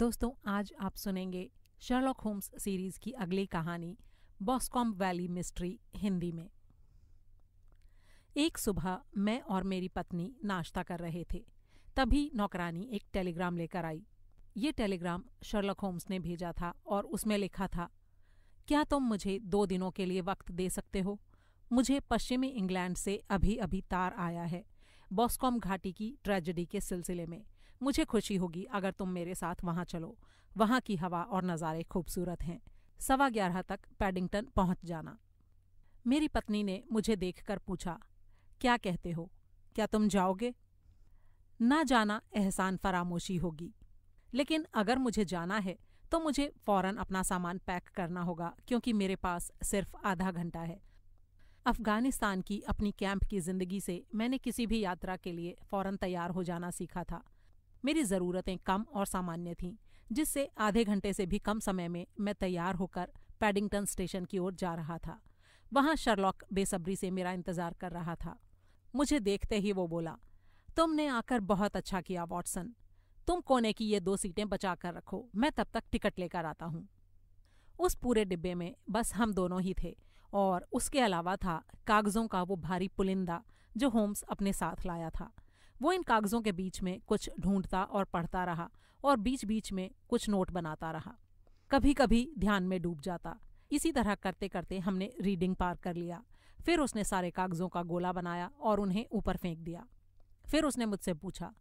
दोस्तों आज आप सुनेंगे शर्लॉक होम्स सीरीज की अगली कहानी बॉस्कॉम वैली मिस्ट्री हिंदी में एक सुबह मैं और मेरी पत्नी नाश्ता कर रहे थे तभी नौकरानी एक टेलीग्राम लेकर आई ये टेलीग्राम शर्लॉक होम्स ने भेजा था और उसमें लिखा था क्या तुम मुझे दो दिनों के लिए वक्त दे सकते हो मुझे पश्चिमी इंग्लैंड से अभी अभी तार आया है बॉस्कॉम घाटी की ट्रेजेडी के सिलसिले में मुझे खुशी होगी अगर तुम मेरे साथ वहाँ चलो वहाँ की हवा और नज़ारे खूबसूरत हैं सवा ग्यारह तक पैडिंगटन पहुँच जाना मेरी पत्नी ने मुझे देखकर पूछा क्या कहते हो क्या तुम जाओगे ना जाना एहसान फरामोशी होगी लेकिन अगर मुझे जाना है तो मुझे फौरन अपना सामान पैक करना होगा क्योंकि मेरे पास सिर्फ आधा घंटा है अफगानिस्तान की अपनी कैंप की जिंदगी से मैंने किसी भी यात्रा के लिए फौरन तैयार हो जाना सीखा था मेरी ज़रूरतें कम और सामान्य थीं जिससे आधे घंटे से भी कम समय में मैं तैयार होकर पैडिंगटन स्टेशन की ओर जा रहा था वहां शर्लॉक बेसब्री से मेरा इंतजार कर रहा था मुझे देखते ही वो बोला तुमने आकर बहुत अच्छा किया वॉटसन तुम कोने की ये दो सीटें बचा कर रखो मैं तब तक टिकट लेकर आता हूँ उस पूरे डिब्बे में बस हम दोनों ही थे और उसके अलावा था कागज़ों का वो भारी पुलिंदा जो होम्स अपने साथ लाया था वो इन कागज़ों के बीच में कुछ ढूंढता और पढ़ता रहा और बीच बीच में कुछ नोट बनाता रहा कभी कभी ध्यान में डूब जाता इसी तरह करते करते हमने रीडिंग पार कर लिया फिर उसने सारे कागज़ों का गोला बनाया और उन्हें ऊपर फेंक दिया फिर उसने मुझसे पूछा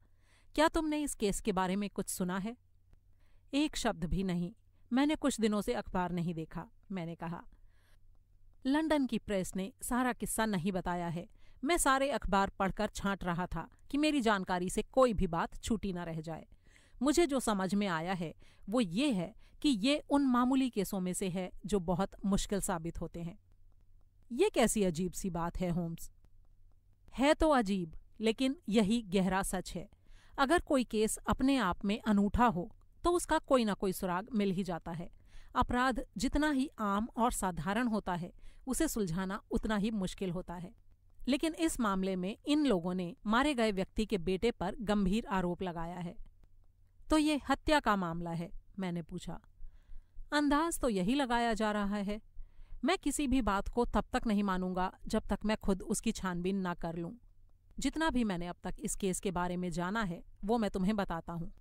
क्या तुमने इस केस के बारे में कुछ सुना है एक शब्द भी नहीं मैंने कुछ दिनों से अखबार नहीं देखा मैंने कहा लंदन की प्रेस ने सारा किस्सा नहीं बताया है मैं सारे अखबार पढ़कर छांट रहा था कि मेरी जानकारी से कोई भी बात छूटी न रह जाए मुझे जो समझ में आया है वो ये है कि ये उन मामूली केसों में से है जो बहुत मुश्किल साबित होते हैं ये कैसी अजीब सी बात है होम्स है तो अजीब लेकिन यही गहरा सच है अगर कोई केस अपने आप में अनूठा हो तो उसका कोई ना कोई सुराग मिल ही जाता है अपराध जितना ही आम और साधारण होता है उसे सुलझाना उतना ही मुश्किल होता है लेकिन इस मामले में इन लोगों ने मारे गए व्यक्ति के बेटे पर गंभीर आरोप लगाया है तो ये हत्या का मामला है मैंने पूछा अंदाज तो यही लगाया जा रहा है मैं किसी भी बात को तब तक नहीं मानूंगा जब तक मैं खुद उसकी छानबीन ना कर लूं जितना भी मैंने अब तक इस केस के बारे में जाना है वो मैं तुम्हें बताता हूँ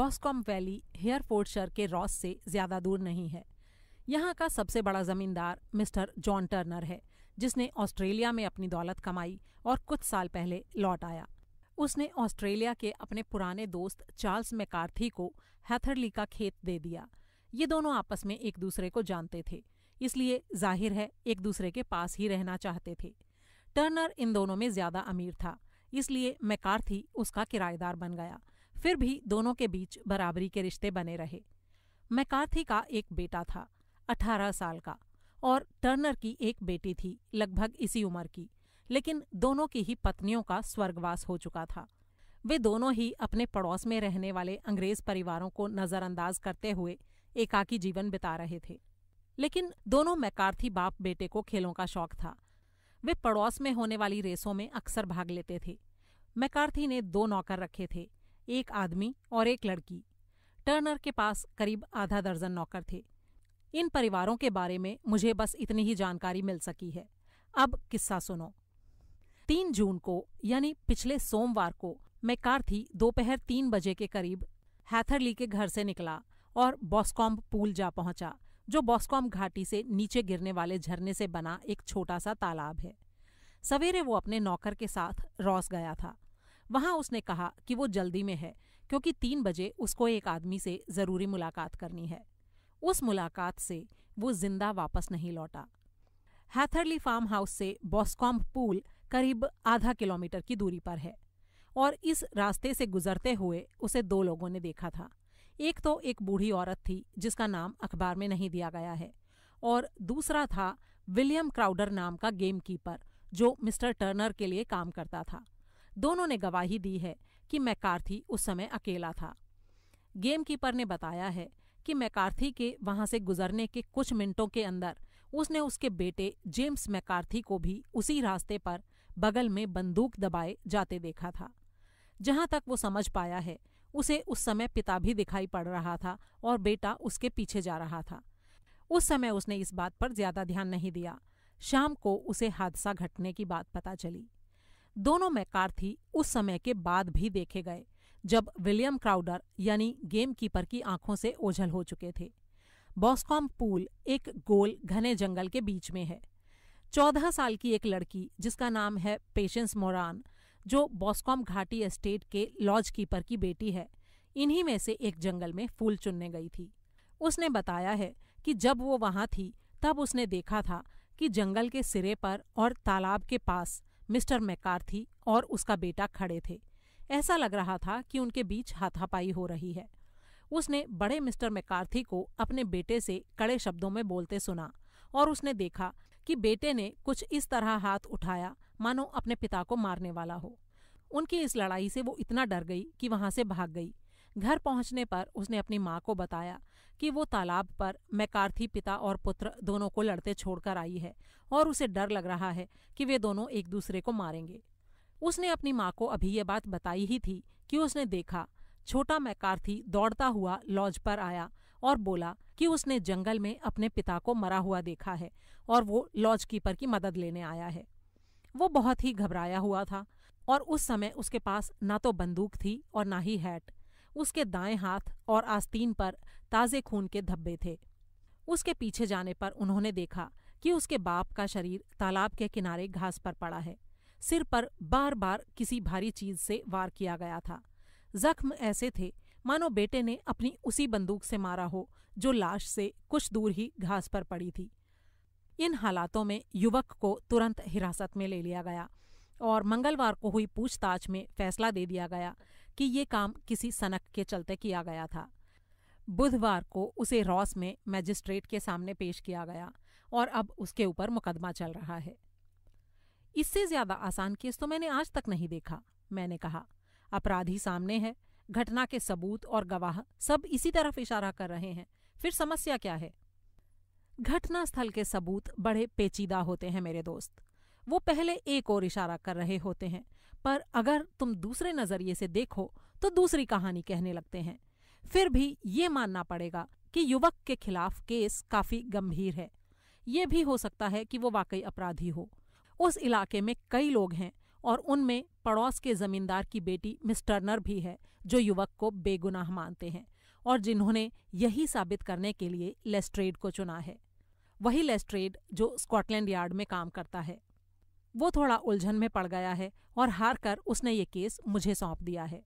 बॉस्कॉम वैली हेयरफोर्डशर के रॉस से ज्यादा दूर नहीं है यहाँ का सबसे बड़ा जमींदार मिस्टर जॉन टर्नर है जिसने ऑस्ट्रेलिया में अपनी दौलत कमाई और कुछ साल पहले लौट आया उसने ऑस्ट्रेलिया के अपने पुराने दोस्त चार्ल्स मैकार्थी को हैथरली का खेत दे दिया ये दोनों आपस में एक दूसरे को जानते थे इसलिए जाहिर है एक दूसरे के पास ही रहना चाहते थे टर्नर इन दोनों में ज्यादा अमीर था इसलिए मैकार्थी उसका किराएदार बन गया फिर भी दोनों के बीच बराबरी के रिश्ते बने रहे मैकार्थी का एक बेटा था अठारह साल का और टर्नर की एक बेटी थी लगभग इसी उम्र की लेकिन दोनों की ही पत्नियों का स्वर्गवास हो चुका था वे दोनों ही अपने पड़ोस में रहने वाले अंग्रेज परिवारों को नजरअंदाज करते हुए एकाकी जीवन बिता रहे थे लेकिन दोनों मैकार्थी बाप बेटे को खेलों का शौक था वे पड़ोस में होने वाली रेसों में अक्सर भाग लेते थे मैकार्थी ने दो नौकर रखे थे एक आदमी और एक लड़की टर्नर के पास करीब आधा दर्जन नौकर थे इन परिवारों के बारे में मुझे बस इतनी ही जानकारी मिल सकी है अब किस्सा सुनो तीन जून को यानी पिछले सोमवार को मैं कार्थी दोपहर तीन बजे के करीब हैथरली के घर से निकला और बॉस्कॉम्ब पूल जा पहुंचा जो बॉस्कॉम्ब घाटी से नीचे गिरने वाले झरने से बना एक छोटा सा तालाब है सवेरे वो अपने नौकर के साथ रॉस गया था वहां उसने कहा कि वो जल्दी में है क्योंकि तीन बजे उसको एक आदमी से जरूरी मुलाकात करनी है उस मुलाकात से वो जिंदा वापस नहीं लौटा हैथरली फार्म हाउस से बॉस्कॉम्ब पूल करीब आधा किलोमीटर की दूरी पर है और इस रास्ते से गुजरते हुए उसे दो लोगों ने देखा था एक तो एक बूढ़ी औरत थी जिसका नाम अखबार में नहीं दिया गया है और दूसरा था विलियम क्राउडर नाम का गेम कीपर जो मिस्टर टर्नर के लिए काम करता था दोनों ने गवाही दी है कि मैकार्थी उस समय अकेला था गेम कीपर ने बताया है कि मैकार्थी के वहां से गुजरने के कुछ मिनटों के अंदर उसने उसके बेटे जेम्स मैकार्थी को भी उसी रास्ते पर बगल में बंदूक दबाए जाते देखा था जहां तक वो समझ पाया है उसे उस समय पिता भी दिखाई पड़ रहा था और बेटा उसके पीछे जा रहा था उस समय उसने इस बात पर ज्यादा ध्यान नहीं दिया शाम को उसे हादसा घटने की बात पता चली दोनों मैकार्थी उस समय के बाद भी देखे गए जब विलियम क्राउडर यानी गेम कीपर की आंखों से ओझल हो चुके थे बॉस्कॉम पूल एक गोल घने जंगल के बीच में है चौदह साल की एक लड़की जिसका नाम है पेशेंस मोरान जो बॉस्कॉम घाटी एस्टेट के लॉज कीपर की बेटी है इन्हीं में से एक जंगल में फूल चुनने गई थी उसने बताया है कि जब वो वहां थी तब उसने देखा था कि जंगल के सिरे पर और तालाब के पास मिस्टर मैकार्थी और उसका बेटा खड़े थे ऐसा लग रहा था कि उनके बीच हाथापाई हो रही है उसने बड़े मिस्टर मैकार्थी को अपने बेटे से कड़े शब्दों में बोलते सुना और उसने देखा कि बेटे ने कुछ इस तरह हाथ उठाया मानो अपने पिता को मारने वाला हो उनकी इस लड़ाई से वो इतना डर गई कि वहां से भाग गई घर पहुंचने पर उसने अपनी माँ को बताया कि वो तालाब पर मैकार्थी पिता और पुत्र दोनों को लड़ते छोड़कर आई है और उसे डर लग रहा है कि वे दोनों एक दूसरे को मारेंगे उसने अपनी माँ को अभी ये बात बताई ही थी कि उसने देखा छोटा मैकार्थी दौड़ता हुआ लॉज पर आया और बोला कि उसने जंगल में अपने पिता को मरा हुआ देखा है और वो लॉज कीपर की मदद लेने आया है वो बहुत ही घबराया हुआ था और उस समय उसके पास ना तो बंदूक थी और ना ही हैट उसके दाएं हाथ और आस्तीन पर ताज़े खून के धब्बे थे उसके पीछे जाने पर उन्होंने देखा कि उसके बाप का शरीर तालाब के किनारे घास पर पड़ा है सिर पर बार बार किसी भारी चीज से वार किया गया था जख्म ऐसे थे मानो बेटे ने अपनी उसी बंदूक से मारा हो जो लाश से कुछ दूर ही घास पर पड़ी थी इन हालातों में युवक को तुरंत हिरासत में ले लिया गया और मंगलवार को हुई पूछताछ में फैसला दे दिया गया कि ये काम किसी सनक के चलते किया गया था बुधवार को उसे रॉस में मैजिस्ट्रेट के सामने पेश किया गया और अब उसके ऊपर मुकदमा चल रहा है इससे ज्यादा आसान केस तो मैंने आज तक नहीं देखा मैंने कहा अपराधी सामने है घटना के सबूत और गवाह सब इसी तरफ इशारा कर रहे हैं फिर समस्या क्या है घटना स्थल के सबूत बड़े पेचीदा होते हैं मेरे दोस्त वो पहले एक और इशारा कर रहे होते हैं पर अगर तुम दूसरे नजरिए से देखो तो दूसरी कहानी कहने लगते हैं फिर भी ये मानना पड़ेगा कि युवक के खिलाफ केस काफी गंभीर है ये भी हो सकता है कि वो वाकई अपराधी हो उस इलाके में कई लोग हैं और उनमें पड़ोस के जमींदार की बेटी मिस टर्नर भी है जो युवक को बेगुनाह मानते हैं और जिन्होंने यही साबित करने के लिए लेस्ट्रेड को चुना है वही लेस्ट्रेड जो स्कॉटलैंड यार्ड में काम करता है वो थोड़ा उलझन में पड़ गया है और हार कर उसने ये केस मुझे सौंप दिया है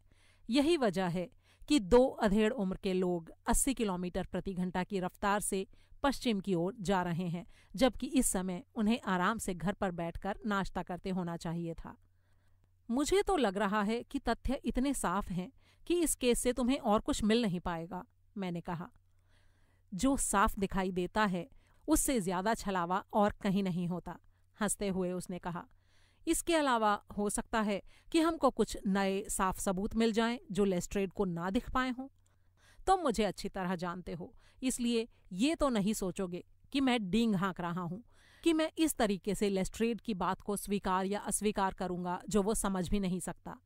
यही वजह है कि दो अधेड़ उम्र के लोग 80 किलोमीटर प्रति घंटा की रफ्तार से पश्चिम की ओर जा रहे हैं जबकि इस समय उन्हें आराम से घर पर बैठकर नाश्ता करते होना चाहिए था मुझे तो लग रहा है कि तथ्य इतने साफ हैं कि इस केस से तुम्हें और कुछ मिल नहीं पाएगा मैंने कहा जो साफ दिखाई देता है उससे ज्यादा छलावा और कहीं नहीं होता हंसते हुए उसने कहा इसके अलावा हो सकता है कि हमको कुछ नए साफ सबूत मिल जाएं जो लेस्ट्रेड को ना दिख पाए हों तुम मुझे अच्छी तरह जानते हो इसलिए ये तो नहीं सोचोगे कि मैं डींग हाँक रहा हूँ कि मैं इस तरीके से लेस्ट्रेड की बात को स्वीकार या अस्वीकार करूंगा जो वो समझ भी नहीं सकता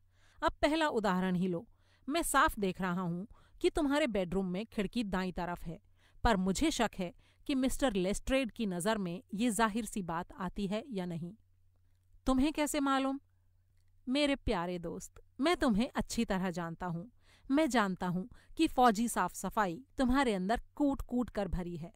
अब पहला उदाहरण ही लो मैं साफ देख रहा हूँ कि तुम्हारे बेडरूम में खिड़की दाई तरफ है पर मुझे शक है कि मिस्टर लेस्ट्रेड की नज़र में ये जाहिर सी बात आती है या नहीं तुम्हें कैसे मालूम मेरे प्यारे दोस्त मैं तुम्हें अच्छी तरह जानता हूँ मैं जानता हूँ कि फौजी साफ सफाई तुम्हारे अंदर कूट कूट कर भरी है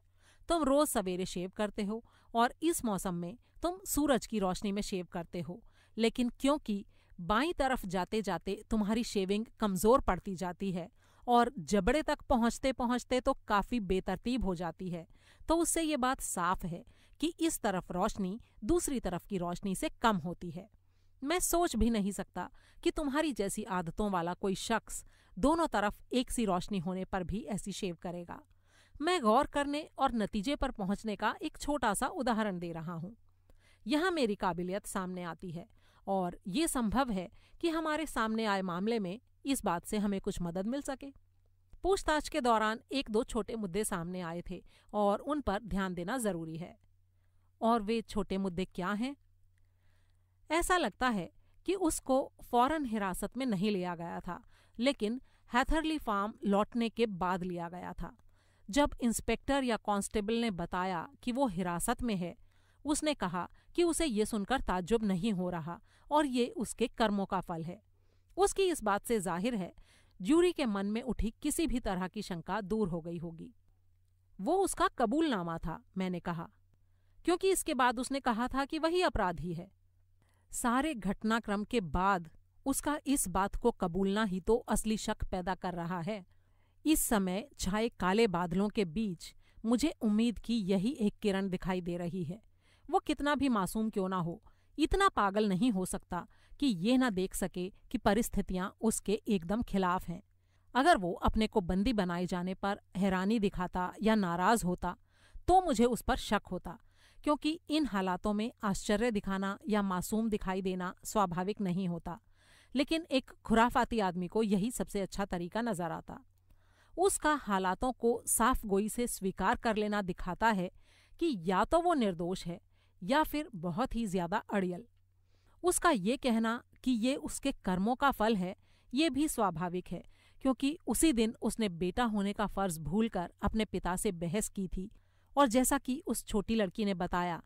तुम रोज सवेरे शेव करते हो और इस मौसम में तुम सूरज की रोशनी में शेव करते हो लेकिन क्योंकि बाई तरफ जाते जाते तुम्हारी शेविंग कमजोर पड़ती जाती है और जबड़े तक पहुंचते पहुंचते तो काफी बेतरतीब हो जाती है तो उससे ये बात साफ है कि इस तरफ रोशनी दूसरी तरफ की रोशनी से कम होती है मैं सोच भी नहीं सकता कि तुम्हारी जैसी आदतों वाला कोई शख्स दोनों तरफ एक सी रोशनी होने पर भी ऐसी शेव करेगा मैं गौर करने और नतीजे पर पहुंचने का एक छोटा सा उदाहरण दे रहा हूं यहाँ मेरी काबिलियत सामने आती है और ये संभव है कि हमारे सामने आए मामले में इस बात से हमें कुछ मदद मिल सके पूछताछ के दौरान एक दो छोटे मुद्दे सामने आए थे और उन पर ध्यान देना जरूरी है और वे छोटे मुद्दे क्या हैं ऐसा लगता है कि उसको फौरन हिरासत में नहीं लिया गया था लेकिन हैथरली फार्म लौटने के बाद लिया गया था जब इंस्पेक्टर या कांस्टेबल ने बताया कि वो हिरासत में है उसने कहा कि उसे ये सुनकर ताज्जुब नहीं हो रहा और ये उसके कर्मों का फल है उसकी इस बात से जाहिर है ज्यूरी के मन में उठी किसी भी तरह की शंका दूर हो गई होगी वो उसका कबूलनामा था मैंने कहा क्योंकि इसके बाद उसने कहा था कि वही अपराधी है सारे घटनाक्रम के बाद उसका इस बात को कबूलना ही तो असली शक पैदा कर रहा है इस समय छाए काले बादलों के बीच मुझे उम्मीद की यही एक किरण दिखाई दे रही है वो कितना भी मासूम क्यों ना हो इतना पागल नहीं हो सकता कि ये ना देख सके कि परिस्थितियां उसके एकदम खिलाफ हैं अगर वो अपने को बंदी बनाए जाने पर हैरानी दिखाता या नाराज होता तो मुझे उस पर शक होता क्योंकि इन हालातों में आश्चर्य दिखाना या मासूम दिखाई देना स्वाभाविक नहीं होता लेकिन एक खुराफाती आदमी को यही सबसे अच्छा तरीका नजर आता उसका हालातों को साफ गोई से स्वीकार कर लेना दिखाता है कि या तो वो निर्दोष है या फिर बहुत ही ज्यादा अड़ियल उसका ये कहना कि ये उसके कर्मों का फल है ये भी स्वाभाविक है क्योंकि उसी दिन उसने बेटा होने का फर्ज भूलकर अपने पिता से बहस की थी और जैसा कि उस छोटी लड़की ने बताया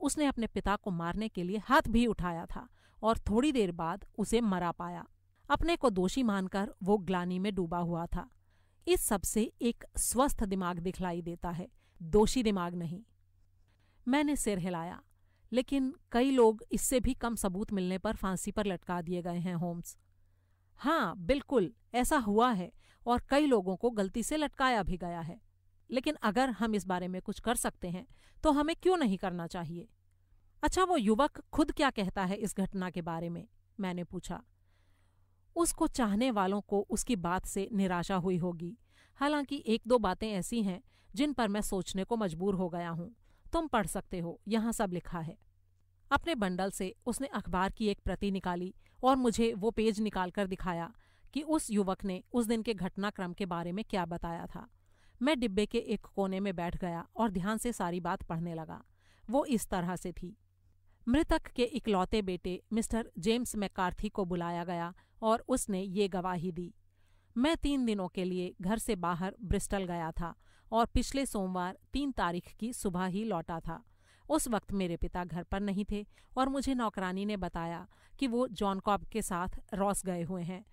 उसने अपने पिता को मारने के लिए हाथ भी उठाया था और थोड़ी देर बाद उसे मरा पाया अपने को दोषी मानकर वो ग्लानी में डूबा हुआ था इस सब से एक स्वस्थ दिमाग दिखलाई देता है दोषी दिमाग नहीं मैंने सिर हिलाया लेकिन कई लोग इससे भी कम सबूत मिलने पर फांसी पर लटका दिए गए हैं होम्स हाँ बिल्कुल ऐसा हुआ है और कई लोगों को गलती से लटकाया भी गया है लेकिन अगर हम इस बारे में कुछ कर सकते हैं तो हमें क्यों नहीं करना चाहिए अच्छा वो युवक खुद क्या कहता है इस घटना के बारे में मैंने पूछा उसको चाहने वालों को उसकी बात से निराशा हुई होगी हालांकि एक दो बातें ऐसी हैं जिन पर मैं सोचने को मजबूर हो गया हूँ तुम पढ़ सकते हो यहाँ सब लिखा है अपने बंडल से उसने अखबार की एक प्रति निकाली और मुझे वो पेज निकालकर दिखाया कि उस युवक ने उस दिन के घटनाक्रम के बारे में क्या बताया था मैं डिब्बे के एक कोने में बैठ गया और ध्यान से सारी बात पढ़ने लगा वो इस तरह से थी मृतक के इकलौते बेटे मिस्टर जेम्स मैकार्थी को बुलाया गया और उसने ये गवाही दी मैं तीन दिनों के लिए घर से बाहर ब्रिस्टल गया था और पिछले सोमवार तीन तारीख की सुबह ही लौटा था उस वक्त मेरे पिता घर पर नहीं थे और मुझे नौकरानी ने बताया कि वो जॉन कॉब के साथ रॉस गए हुए हैं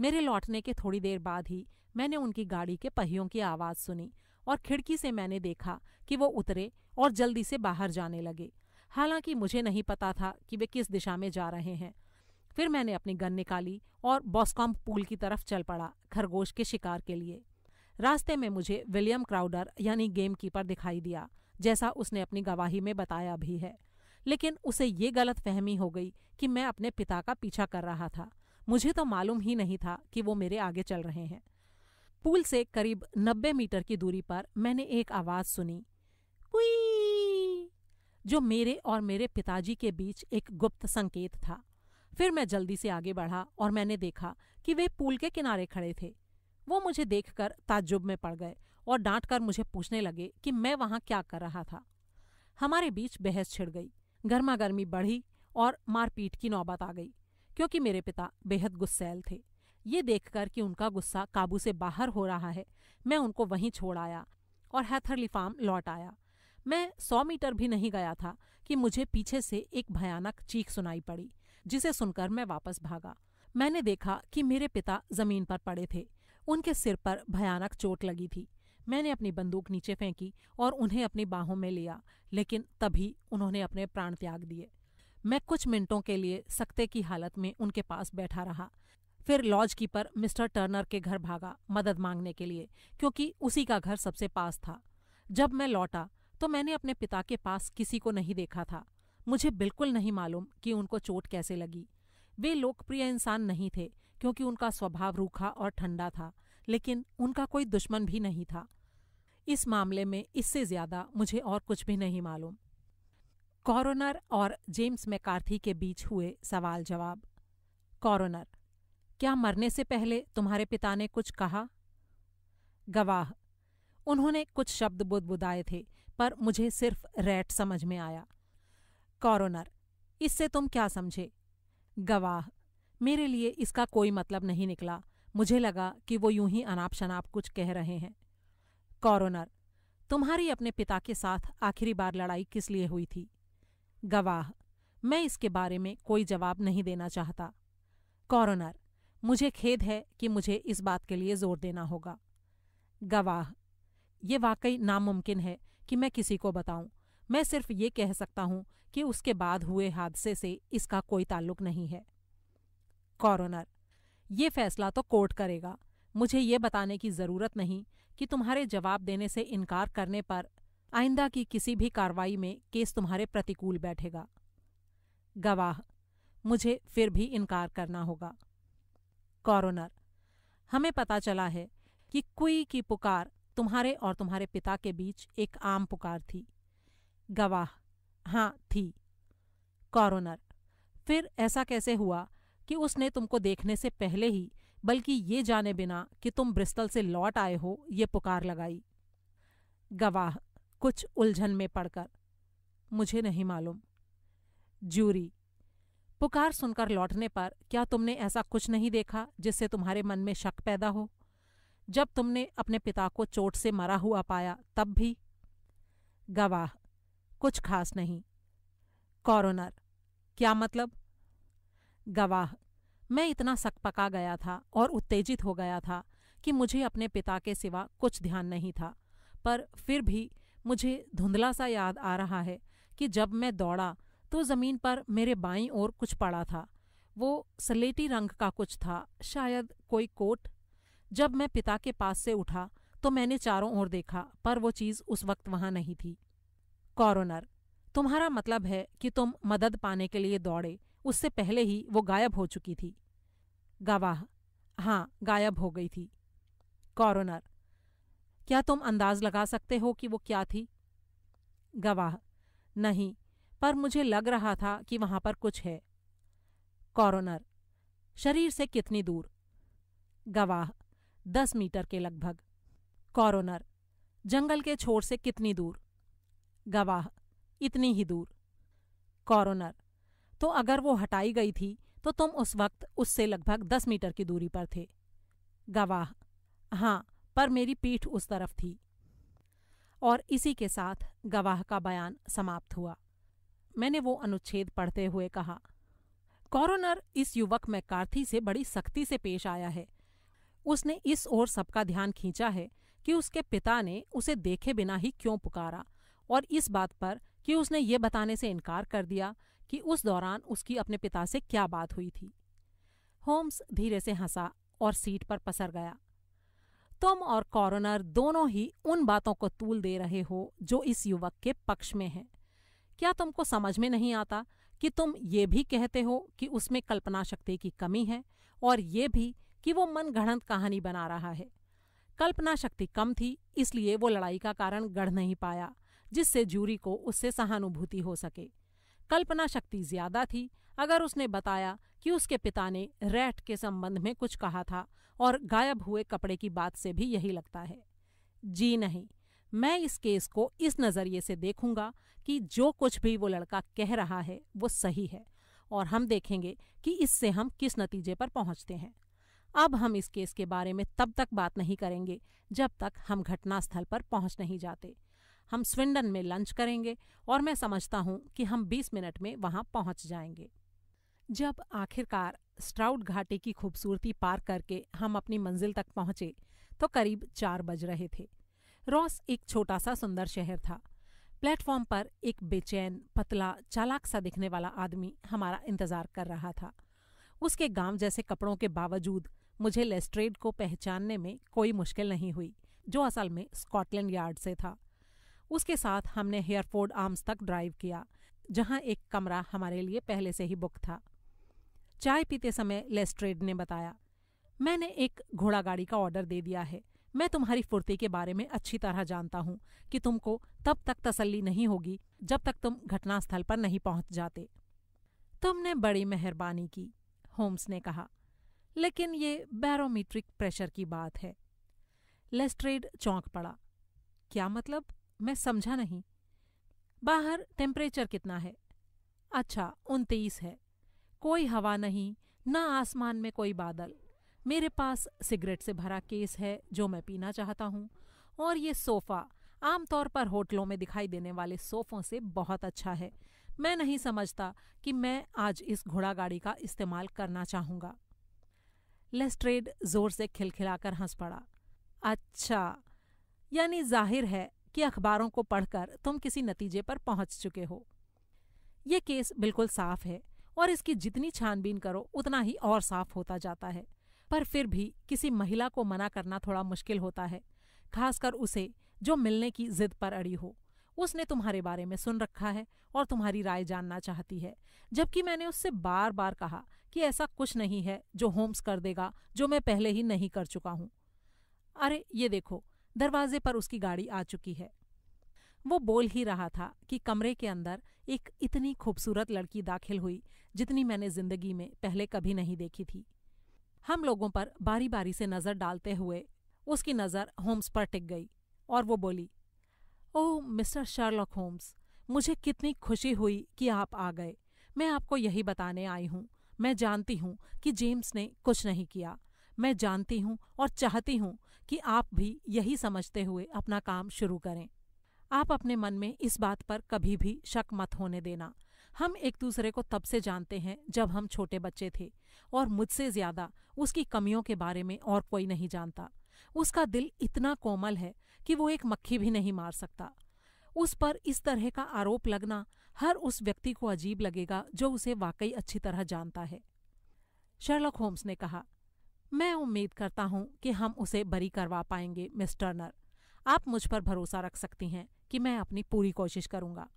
मेरे लौटने के थोड़ी देर बाद ही मैंने उनकी गाड़ी के पहियों की आवाज़ सुनी और खिड़की से मैंने देखा कि वो उतरे और जल्दी से बाहर जाने लगे हालांकि मुझे नहीं पता था कि वे किस दिशा में जा रहे हैं फिर मैंने अपनी गन निकाली और बॉस्कॉम पूल की तरफ चल पड़ा खरगोश के शिकार के लिए रास्ते में मुझे विलियम क्राउडर यानी गेम कीपर दिखाई दिया जैसा उसने अपनी गवाही में बताया भी है लेकिन उसे ये गलत फहमी हो गई कि मैं अपने पिता का पीछा कर रहा था मुझे तो मालूम ही नहीं था कि वो मेरे आगे चल रहे हैं पूल से करीब नब्बे मीटर की दूरी पर मैंने एक आवाज सुनी कुई जो मेरे और मेरे पिताजी के बीच एक गुप्त संकेत था फिर मैं जल्दी से आगे बढ़ा और मैंने देखा कि वे पुल के किनारे खड़े थे वो मुझे देखकर ताज्जुब में पड़ गए और डांट कर मुझे पूछने लगे कि मैं वहां क्या कर रहा था हमारे बीच बहस छिड़ गई गर्मा गर्मी बढ़ी और मारपीट की नौबत आ गई क्योंकि मेरे पिता बेहद गुस्सैल थे ये देखकर कि उनका गुस्सा काबू से बाहर हो रहा है मैं उनको वहीं छोड़ आया और हैथरली फार्म लौट आया मैं सौ मीटर भी नहीं गया था कि मुझे पीछे से एक भयानक चीख सुनाई पड़ी जिसे सुनकर मैं वापस भागा मैंने देखा कि मेरे पिता जमीन पर पड़े थे उनके सिर पर भयानक चोट लगी थी मैंने अपनी बंदूक नीचे फेंकी और उन्हें अपनी बाहों में लिया लेकिन तभी उन्होंने अपने प्राण त्याग दिए मैं कुछ मिनटों के लिए सख्ते की हालत में उनके पास बैठा रहा फिर लॉज कीपर मिस्टर टर्नर के घर भागा मदद मांगने के लिए क्योंकि उसी का घर सबसे पास था जब मैं लौटा तो मैंने अपने पिता के पास किसी को नहीं देखा था मुझे बिल्कुल नहीं मालूम कि उनको चोट कैसे लगी वे लोकप्रिय इंसान नहीं थे क्योंकि उनका स्वभाव रूखा और ठंडा था लेकिन उनका कोई दुश्मन भी नहीं था इस मामले में इससे ज्यादा मुझे और कुछ भी नहीं मालूम कॉरोनर और जेम्स मैकार्थी के बीच हुए सवाल जवाब कॉरोनर क्या मरने से पहले तुम्हारे पिता ने कुछ कहा गवाह उन्होंने कुछ शब्द बुदबुदाए थे पर मुझे सिर्फ रैट समझ में आया कॉरोनर इससे तुम क्या समझे गवाह मेरे लिए इसका कोई मतलब नहीं निकला मुझे लगा कि वो यूं ही अनाप शनाप कुछ कह रहे हैं कॉरोनर तुम्हारी अपने पिता के साथ आखिरी बार लड़ाई किस लिए हुई थी गवाह मैं इसके बारे में कोई जवाब नहीं देना चाहता कॉरोनर मुझे खेद है कि मुझे इस बात के लिए जोर देना होगा गवाह ये वाकई नामुमकिन है कि मैं किसी को बताऊं मैं सिर्फ ये कह सकता हूं कि उसके बाद हुए हादसे से इसका कोई ताल्लुक नहीं है कॉरोनर ये फैसला तो कोर्ट करेगा मुझे ये बताने की जरूरत नहीं कि तुम्हारे जवाब देने से इनकार करने पर आइंदा की किसी भी कार्रवाई में केस तुम्हारे प्रतिकूल बैठेगा गवाह मुझे फिर भी इनकार करना होगा कॉरोनर हमें पता चला है कि कुई की पुकार तुम्हारे और तुम्हारे पिता के बीच एक आम पुकार थी गवाह हाँ थी कॉरोनर फिर ऐसा कैसे हुआ कि उसने तुमको देखने से पहले ही बल्कि ये जाने बिना कि तुम ब्रिस्टल से लौट आए हो ये पुकार लगाई गवाह कुछ उलझन में पड़कर मुझे नहीं मालूम जूरी पुकार सुनकर लौटने पर क्या तुमने ऐसा कुछ नहीं देखा जिससे तुम्हारे मन में शक पैदा हो जब तुमने अपने पिता को चोट से मरा हुआ पाया तब भी गवाह कुछ खास नहीं कॉरोनर क्या मतलब गवाह मैं इतना सकपका गया था और उत्तेजित हो गया था कि मुझे अपने पिता के सिवा कुछ ध्यान नहीं था पर फिर भी मुझे धुंधला सा याद आ रहा है कि जब मैं दौड़ा तो जमीन पर मेरे बाईं ओर कुछ पड़ा था वो सलेटी रंग का कुछ था शायद कोई कोट जब मैं पिता के पास से उठा तो मैंने चारों ओर देखा पर वो चीज उस वक्त वहां नहीं थी कॉरोनर तुम्हारा मतलब है कि तुम मदद पाने के लिए दौड़े उससे पहले ही वो गायब हो चुकी थी गवाह हाँ गायब हो गई थी कॉरोनर क्या तुम अंदाज लगा सकते हो कि वो क्या थी गवाह नहीं पर मुझे लग रहा था कि वहां पर कुछ है कॉरोनर शरीर से कितनी दूर गवाह दस मीटर के लगभग कॉरोनर जंगल के छोर से कितनी दूर गवाह इतनी ही दूर कॉरोनर तो अगर वो हटाई गई थी तो तुम उस वक्त उससे लगभग दस मीटर की दूरी पर थे गवाह हाँ पर मेरी पीठ उस तरफ थी और इसी के साथ गवाह का बयान समाप्त हुआ मैंने वो अनुच्छेद पढ़ते हुए कहा कॉरोनर इस युवक मैकार्थी से बड़ी सख्ती से पेश आया है उसने इस ओर सबका ध्यान खींचा है कि उसके पिता ने उसे देखे बिना ही क्यों पुकारा और इस बात पर कि उसने ये बताने से इनकार कर दिया कि उस दौरान उसकी अपने पिता से क्या बात हुई थी होम्स धीरे से हंसा और सीट पर पसर गया तुम और कॉरोनर दोनों ही उन बातों को तूल दे रहे हो जो इस युवक के पक्ष में हैं। क्या तुमको समझ में नहीं आता कि तुम ये भी कहते हो कि उसमें कल्पना शक्ति की कमी है और ये भी कि वो मन गढ़ंत कहानी बना रहा है कल्पना शक्ति कम थी इसलिए वो लड़ाई का कारण गढ़ नहीं पाया जिससे जूरी को उससे सहानुभूति हो सके कल्पना शक्ति ज्यादा थी अगर उसने बताया कि उसके पिता ने रैट के संबंध में कुछ कहा था और गायब हुए कपड़े की बात से भी यही लगता है जी नहीं मैं इस केस को इस नज़रिए से देखूंगा कि जो कुछ भी वो लड़का कह रहा है वो सही है और हम देखेंगे कि इससे हम किस नतीजे पर पहुंचते हैं अब हम इस केस के बारे में तब तक बात नहीं करेंगे जब तक हम घटनास्थल पर पहुंच नहीं जाते हम स्विंडन में लंच करेंगे और मैं समझता हूं कि हम 20 मिनट में वहां पहुंच जाएंगे जब आखिरकार स्ट्राउड घाटी की खूबसूरती पार करके हम अपनी मंजिल तक पहुंचे तो करीब चार बज रहे थे रॉस एक छोटा सा सुंदर शहर था प्लेटफॉर्म पर एक बेचैन पतला चालाक सा दिखने वाला आदमी हमारा इंतजार कर रहा था उसके गांव जैसे कपड़ों के बावजूद मुझे लेस्ट्रेड को पहचानने में कोई मुश्किल नहीं हुई जो असल में स्कॉटलैंड यार्ड से था उसके साथ हमने हेयरफोर्ड आर्म्स तक ड्राइव किया जहां एक कमरा हमारे लिए पहले से ही बुक था चाय पीते समय लेस्ट्रेड ने बताया मैंने एक घोड़ा गाड़ी का ऑर्डर दे दिया है मैं तुम्हारी फुर्ती के बारे में अच्छी तरह जानता हूँ कि तुमको तब तक तसल्ली नहीं होगी जब तक तुम घटनास्थल पर नहीं पहुंच जाते तुमने बड़ी मेहरबानी की होम्स ने कहा लेकिन ये बैरोमीट्रिक प्रेशर की बात है लेस्ट्रेड चौंक पड़ा क्या मतलब मैं समझा नहीं बाहर टेम्परेचर कितना है अच्छा उनतीस है कोई हवा नहीं ना आसमान में कोई बादल मेरे पास सिगरेट से भरा केस है जो मैं पीना चाहता हूँ और ये सोफ़ा आमतौर पर होटलों में दिखाई देने वाले सोफ़ों से बहुत अच्छा है मैं नहीं समझता कि मैं आज इस घोड़ा गाड़ी का इस्तेमाल करना चाहूँगा लेस्ट्रेड जोर से खिलखिलाकर हंस पड़ा अच्छा यानी जाहिर है कि अखबारों को पढ़कर तुम किसी नतीजे पर पहुंच चुके हो ये केस बिल्कुल साफ है और इसकी जितनी छानबीन करो उतना ही और साफ होता जाता है पर फिर भी किसी महिला को मना करना थोड़ा मुश्किल होता है खासकर उसे जो मिलने की जिद पर अड़ी हो उसने तुम्हारे बारे में सुन रखा है और तुम्हारी राय जानना चाहती है जबकि मैंने उससे बार बार कहा कि ऐसा कुछ नहीं है जो होम्स कर देगा जो मैं पहले ही नहीं कर चुका हूं अरे ये देखो दरवाजे पर उसकी गाड़ी आ चुकी है वो बोल ही रहा था कि कमरे के अंदर एक इतनी खूबसूरत लड़की दाखिल हुई जितनी मैंने जिंदगी में पहले कभी नहीं देखी थी हम लोगों पर बारी बारी से नज़र डालते हुए उसकी नज़र होम्स पर टिक गई और वो बोली ओह मिस्टर शर्लक होम्स मुझे कितनी खुशी हुई कि आप आ गए मैं आपको यही बताने आई हूँ मैं जानती हूँ कि जेम्स ने कुछ नहीं किया मैं जानती हूँ और चाहती हूँ कि आप भी यही समझते हुए अपना काम शुरू करें आप अपने मन में इस बात पर कभी भी शक मत होने देना हम एक दूसरे को तब से जानते हैं जब हम छोटे बच्चे थे और मुझसे ज्यादा उसकी कमियों के बारे में और कोई नहीं जानता उसका दिल इतना कोमल है कि वो एक मक्खी भी नहीं मार सकता उस पर इस तरह का आरोप लगना हर उस व्यक्ति को अजीब लगेगा जो उसे वाकई अच्छी तरह जानता है शर्लक होम्स ने कहा मैं उम्मीद करता हूं कि हम उसे बरी करवा पाएंगे मिस टर्नर आप मुझ पर भरोसा रख सकती हैं कि मैं अपनी पूरी कोशिश करूंगा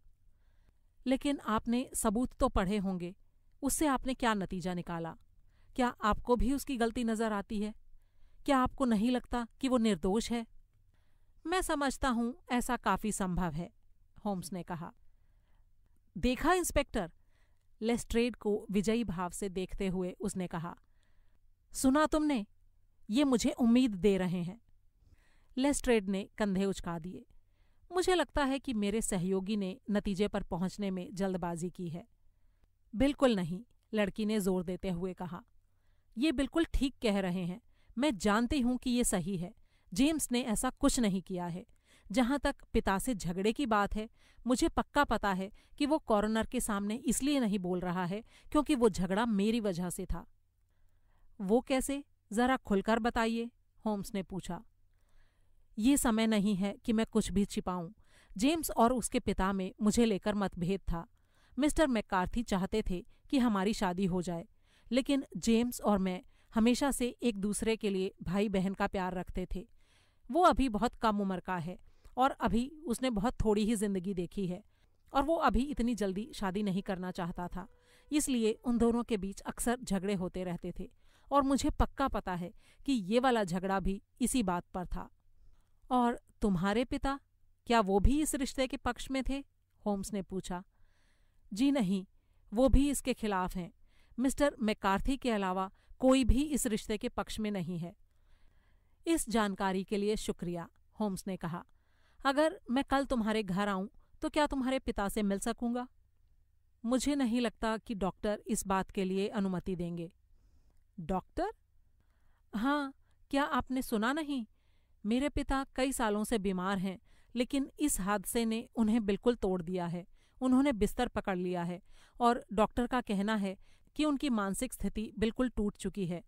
लेकिन आपने सबूत तो पढ़े होंगे उससे आपने क्या नतीजा निकाला क्या आपको भी उसकी गलती नजर आती है क्या आपको नहीं लगता कि वो निर्दोष है मैं समझता हूं ऐसा काफी संभव है होम्स ने कहा देखा इंस्पेक्टर लेस्ट्रेड को विजयी भाव से देखते हुए उसने कहा सुना तुमने ये मुझे उम्मीद दे रहे हैं लेस्ट्रेड ने कंधे उचका दिए मुझे लगता है कि मेरे सहयोगी ने नतीजे पर पहुंचने में जल्दबाजी की है बिल्कुल नहीं लड़की ने जोर देते हुए कहा यह बिल्कुल ठीक कह रहे हैं मैं जानती हूं कि ये सही है जेम्स ने ऐसा कुछ नहीं किया है जहां तक पिता से झगड़े की बात है मुझे पक्का पता है कि वो कॉर्नर के सामने इसलिए नहीं बोल रहा है क्योंकि वो झगड़ा मेरी वजह से था वो कैसे जरा खुलकर बताइए होम्स ने पूछा ये समय नहीं है कि मैं कुछ भी छिपाऊं जेम्स और उसके पिता में मुझे लेकर मतभेद था मिस्टर मैकार्थी चाहते थे कि हमारी शादी हो जाए लेकिन जेम्स और मैं हमेशा से एक दूसरे के लिए भाई बहन का प्यार रखते थे वो अभी बहुत कम उम्र का है और अभी उसने बहुत थोड़ी ही जिंदगी देखी है और वो अभी इतनी जल्दी शादी नहीं करना चाहता था इसलिए उन दोनों के बीच अक्सर झगड़े होते रहते थे और मुझे पक्का पता है कि ये वाला झगड़ा भी इसी बात पर था और तुम्हारे पिता क्या वो भी इस रिश्ते के पक्ष में थे होम्स ने पूछा जी नहीं वो भी इसके खिलाफ हैं मिस्टर मैकार्थी के अलावा कोई भी इस रिश्ते के पक्ष में नहीं है इस जानकारी के लिए शुक्रिया होम्स ने कहा अगर मैं कल तुम्हारे घर आऊं तो क्या तुम्हारे पिता से मिल सकूंगा मुझे नहीं लगता कि डॉक्टर इस बात के लिए अनुमति देंगे डॉक्टर हाँ क्या आपने सुना नहीं मेरे पिता कई सालों से बीमार हैं लेकिन इस हादसे ने उन्हें बिल्कुल तोड़ दिया है उन्होंने बिस्तर पकड़ लिया है और डॉक्टर का कहना है कि उनकी मानसिक स्थिति बिल्कुल टूट चुकी है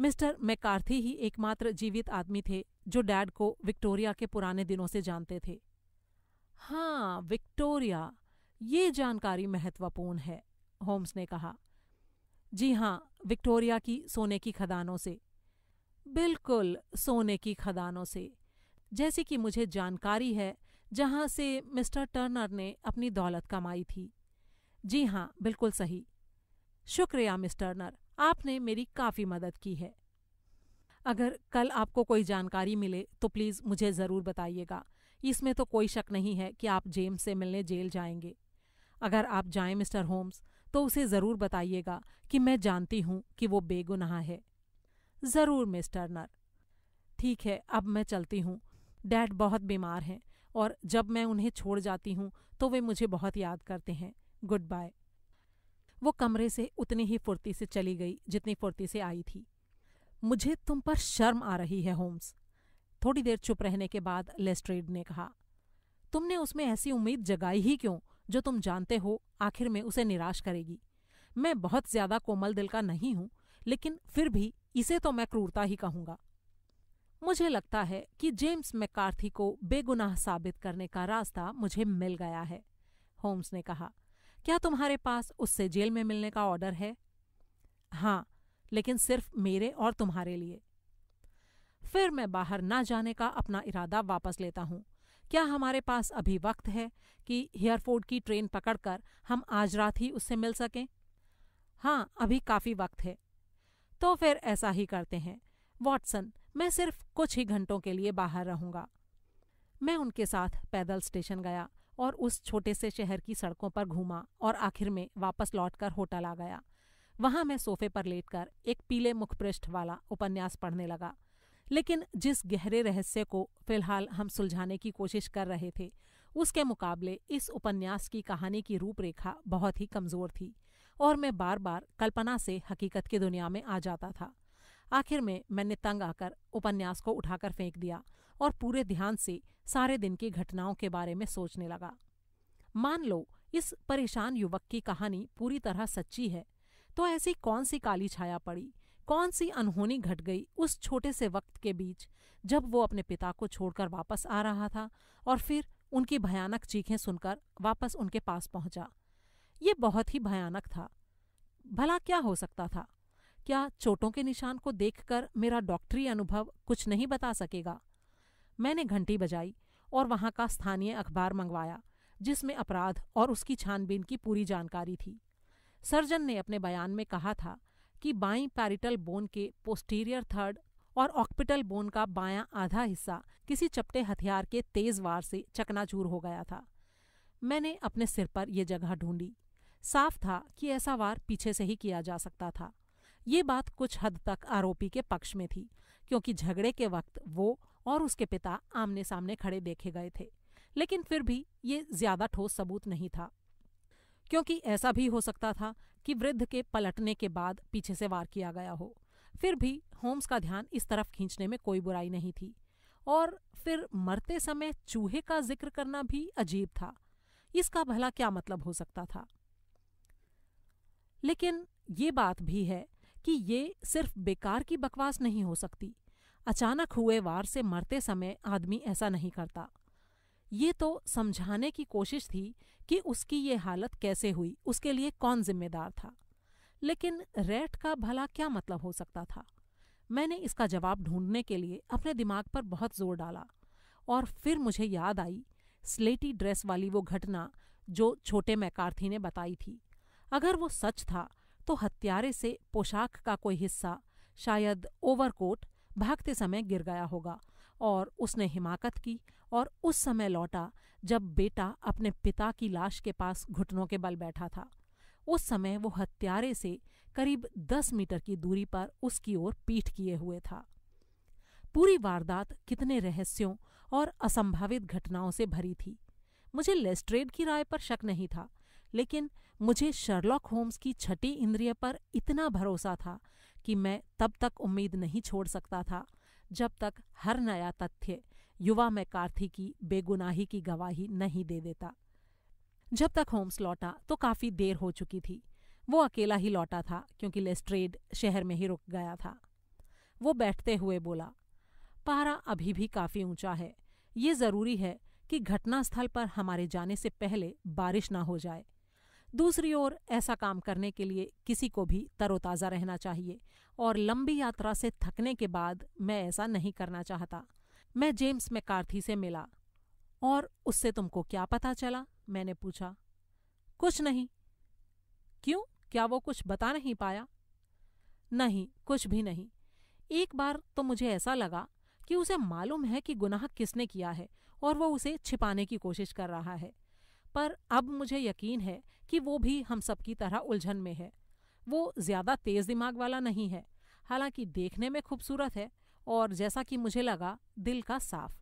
मिस्टर मैकार्थी ही एकमात्र जीवित आदमी थे जो डैड को विक्टोरिया के पुराने दिनों से जानते थे हाँ विक्टोरिया ये जानकारी महत्वपूर्ण है होम्स ने कहा जी हाँ विक्टोरिया की सोने की खदानों से बिल्कुल सोने की खदानों से जैसे कि मुझे जानकारी है जहां से मिस्टर टर्नर ने अपनी दौलत कमाई थी जी हाँ बिल्कुल सही शुक्रिया मिस टर्नर आपने मेरी काफ़ी मदद की है अगर कल आपको कोई जानकारी मिले तो प्लीज़ मुझे ज़रूर बताइएगा इसमें तो कोई शक नहीं है कि आप जेम्स से मिलने जेल जाएंगे अगर आप जाएं मिस्टर होम्स तो उसे ज़रूर बताइएगा कि मैं जानती हूँ कि वो बेगुनाह है ज़रूर मिस्टर नर ठीक है अब मैं चलती हूँ डैड बहुत बीमार हैं और जब मैं उन्हें छोड़ जाती हूँ तो वे मुझे बहुत याद करते हैं गुड बाय वो कमरे से उतनी ही फुर्ती से चली गई जितनी फुर्ती से आई थी मुझे तुम पर शर्म आ रही है होम्स थोड़ी देर चुप रहने के बाद लेस्ट्रेड ने कहा तुमने उसमें ऐसी उम्मीद जगाई ही क्यों जो तुम जानते हो आखिर में उसे निराश करेगी मैं बहुत ज्यादा कोमल दिल का नहीं हूं लेकिन फिर भी इसे तो मैं क्रूरता ही कहूंगा मुझे लगता है कि जेम्स मैकार्थी को बेगुनाह साबित करने का रास्ता मुझे मिल गया है होम्स ने कहा क्या तुम्हारे पास उससे जेल में मिलने का ऑर्डर है हाँ लेकिन सिर्फ मेरे और तुम्हारे लिए फिर मैं बाहर ना जाने का अपना इरादा वापस लेता हूँ क्या हमारे पास अभी वक्त है कि हेयरफोर्ड की ट्रेन पकड़कर हम आज रात ही उससे मिल सकें हाँ अभी काफ़ी वक्त है तो फिर ऐसा ही करते हैं वॉटसन मैं सिर्फ कुछ ही घंटों के लिए बाहर रहूँगा मैं उनके साथ पैदल स्टेशन गया और उस छोटे से शहर की सड़कों पर घूमा और आखिर में वापस लौटकर होटल आ गया वहां मैं सोफे पर लेटकर एक पीले मुखपृष्ठ वाला उपन्यास पढ़ने लगा लेकिन जिस गहरे रहस्य को फिलहाल हम सुलझाने की कोशिश कर रहे थे उसके मुकाबले इस उपन्यास की कहानी की रूपरेखा बहुत ही कमजोर थी और मैं बार बार कल्पना से हकीकत की दुनिया में आ जाता था आखिर में मैंने तंग आकर उपन्यास को उठाकर फेंक दिया और पूरे ध्यान से सारे दिन की घटनाओं के बारे में सोचने लगा मान लो इस परेशान युवक की कहानी पूरी तरह सच्ची है तो ऐसी कौन सी काली छाया पड़ी कौन सी अनहोनी घट गई उस छोटे से वक्त के बीच जब वो अपने पिता को छोड़कर वापस आ रहा था और फिर उनकी भयानक चीखें सुनकर वापस उनके पास पहुंचा ये बहुत ही भयानक था भला क्या हो सकता था क्या चोटों के निशान को देखकर मेरा डॉक्टरी अनुभव कुछ नहीं बता सकेगा मैंने घंटी बजाई और वहाँ का स्थानीय अखबार मंगवाया जिसमें अपराध और उसकी छानबीन की पूरी जानकारी थी सर्जन ने अपने बयान में कहा था कि बाई पैरिटल बोन के पोस्टीरियर थर्ड और ऑक्पिटल बोन का बायां आधा हिस्सा किसी चपटे हथियार के तेज वार से चकनाचूर हो गया था मैंने अपने सिर पर यह जगह ढूंढी साफ था कि ऐसा वार पीछे से ही किया जा सकता था ये बात कुछ हद तक आरोपी के पक्ष में थी क्योंकि झगड़े के वक्त वो और उसके पिता आमने सामने खड़े देखे गए थे लेकिन फिर भी ये ज्यादा ठोस सबूत नहीं था क्योंकि ऐसा भी हो सकता था कि वृद्ध के पलटने के बाद पीछे से वार किया गया हो फिर भी होम्स का ध्यान इस तरफ खींचने में कोई बुराई नहीं थी और फिर मरते समय चूहे का जिक्र करना भी अजीब था इसका भला क्या मतलब हो सकता था लेकिन ये बात भी है कि ये सिर्फ बेकार की बकवास नहीं हो सकती अचानक हुए वार से मरते समय आदमी ऐसा नहीं करता ये तो समझाने की कोशिश थी कि उसकी ये हालत कैसे हुई उसके लिए कौन जिम्मेदार था लेकिन रेट का भला क्या मतलब हो सकता था मैंने इसका जवाब ढूंढने के लिए अपने दिमाग पर बहुत जोर डाला और फिर मुझे याद आई स्लेटी ड्रेस वाली वो घटना जो छोटे मैकार्थी ने बताई थी अगर वो सच था तो हत्यारे से पोशाक का कोई हिस्सा शायद ओवरकोट भागते समय गिर गया होगा और उसने हिमाकत की और उस समय लौटा जब बेटा अपने पिता की लाश के पास घुटनों के बल बैठा था उस समय वो हत्यारे से करीब दस मीटर की दूरी पर उसकी ओर पीठ किए हुए था पूरी वारदात कितने रहस्यों और असंभावित घटनाओं से भरी थी मुझे लेस्ट्रेड की राय पर शक नहीं था लेकिन मुझे शर्लॉक होम्स की छठी इंद्रिय पर इतना भरोसा था कि मैं तब तक उम्मीद नहीं छोड़ सकता था जब तक हर नया तथ्य युवा में कार्थी की बेगुनाही की गवाही नहीं दे देता जब तक होम्स लौटा तो काफी देर हो चुकी थी वो अकेला ही लौटा था क्योंकि लेस्ट्रेड शहर में ही रुक गया था वो बैठते हुए बोला पारा अभी भी काफी ऊंचा है ये जरूरी है कि घटनास्थल पर हमारे जाने से पहले बारिश ना हो जाए दूसरी ओर ऐसा काम करने के लिए किसी को भी तरोताज़ा रहना चाहिए और लंबी यात्रा से थकने के बाद मैं ऐसा नहीं करना चाहता मैं जेम्स मैकार्थी से मिला और उससे तुमको क्या पता चला मैंने पूछा कुछ नहीं क्यों क्या वो कुछ बता नहीं पाया नहीं कुछ भी नहीं एक बार तो मुझे ऐसा लगा कि उसे मालूम है कि गुनाह किसने किया है और वो उसे छिपाने की कोशिश कर रहा है पर अब मुझे यकीन है कि वो भी हम सब की तरह उलझन में है वो ज़्यादा तेज़ दिमाग वाला नहीं है हालांकि देखने में खूबसूरत है और जैसा कि मुझे लगा दिल का साफ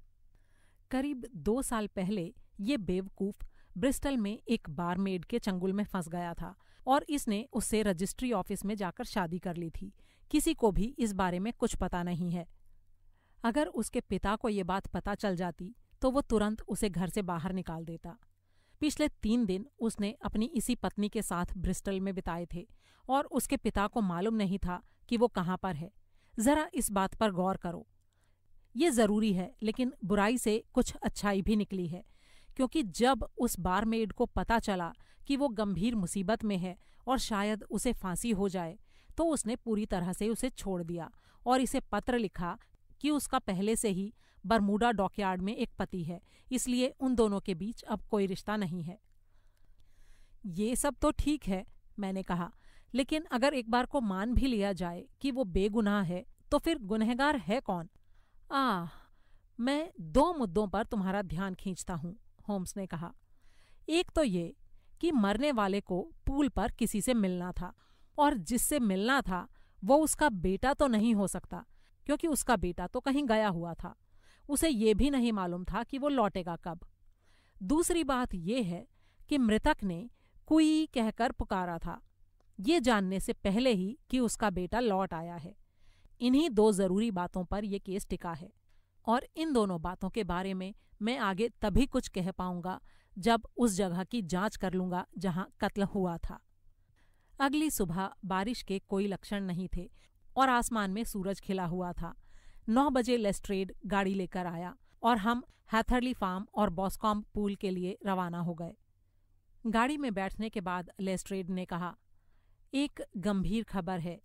करीब दो साल पहले ये बेवकूफ़ ब्रिस्टल में एक बारमेड के चंगुल में फंस गया था और इसने उससे रजिस्ट्री ऑफिस में जाकर शादी कर ली थी किसी को भी इस बारे में कुछ पता नहीं है अगर उसके पिता को ये बात पता चल जाती तो वो तुरंत उसे घर से बाहर निकाल देता पिछले तीन दिन उसने अपनी इसी पत्नी के साथ ब्रिस्टल में बिताए थे और उसके पिता को मालूम नहीं था कि वो कहाँ पर है जरा इस बात पर गौर करो ये जरूरी है लेकिन बुराई से कुछ अच्छाई भी निकली है क्योंकि जब उस बारमेड को पता चला कि वो गंभीर मुसीबत में है और शायद उसे फांसी हो जाए तो उसने पूरी तरह से उसे छोड़ दिया और इसे पत्र लिखा कि उसका पहले से ही बरमूडा डॉकयार्ड में एक पति है इसलिए उन दोनों के बीच अब कोई रिश्ता नहीं है ये सब तो ठीक है मैंने कहा लेकिन अगर एक बार को मान भी लिया जाए कि वो बेगुनाह है तो फिर गुनहगार है कौन आ मैं दो मुद्दों पर तुम्हारा ध्यान खींचता हूँ होम्स ने कहा एक तो ये कि मरने वाले को पूल पर किसी से मिलना था और जिससे मिलना था वो उसका बेटा तो नहीं हो सकता क्योंकि उसका बेटा तो कहीं गया हुआ था उसे यह भी नहीं मालूम था कि वो लौटेगा कब दूसरी बात यह है कि मृतक ने कुई कहकर पुकारा था ये जानने से पहले ही कि उसका बेटा लौट आया है इन्हीं दो जरूरी बातों पर यह केस टिका है और इन दोनों बातों के बारे में मैं आगे तभी कुछ कह पाऊंगा जब उस जगह की जांच कर लूंगा जहां कत्ल हुआ था अगली सुबह बारिश के कोई लक्षण नहीं थे और आसमान में सूरज खिला हुआ था नौ बजे लेस्ट्रेड गाड़ी लेकर आया और हम हैथरली फार्म और बॉस्कॉम पूल के लिए रवाना हो गए गाड़ी में बैठने के बाद लेस्ट्रेड ने कहा एक गंभीर खबर है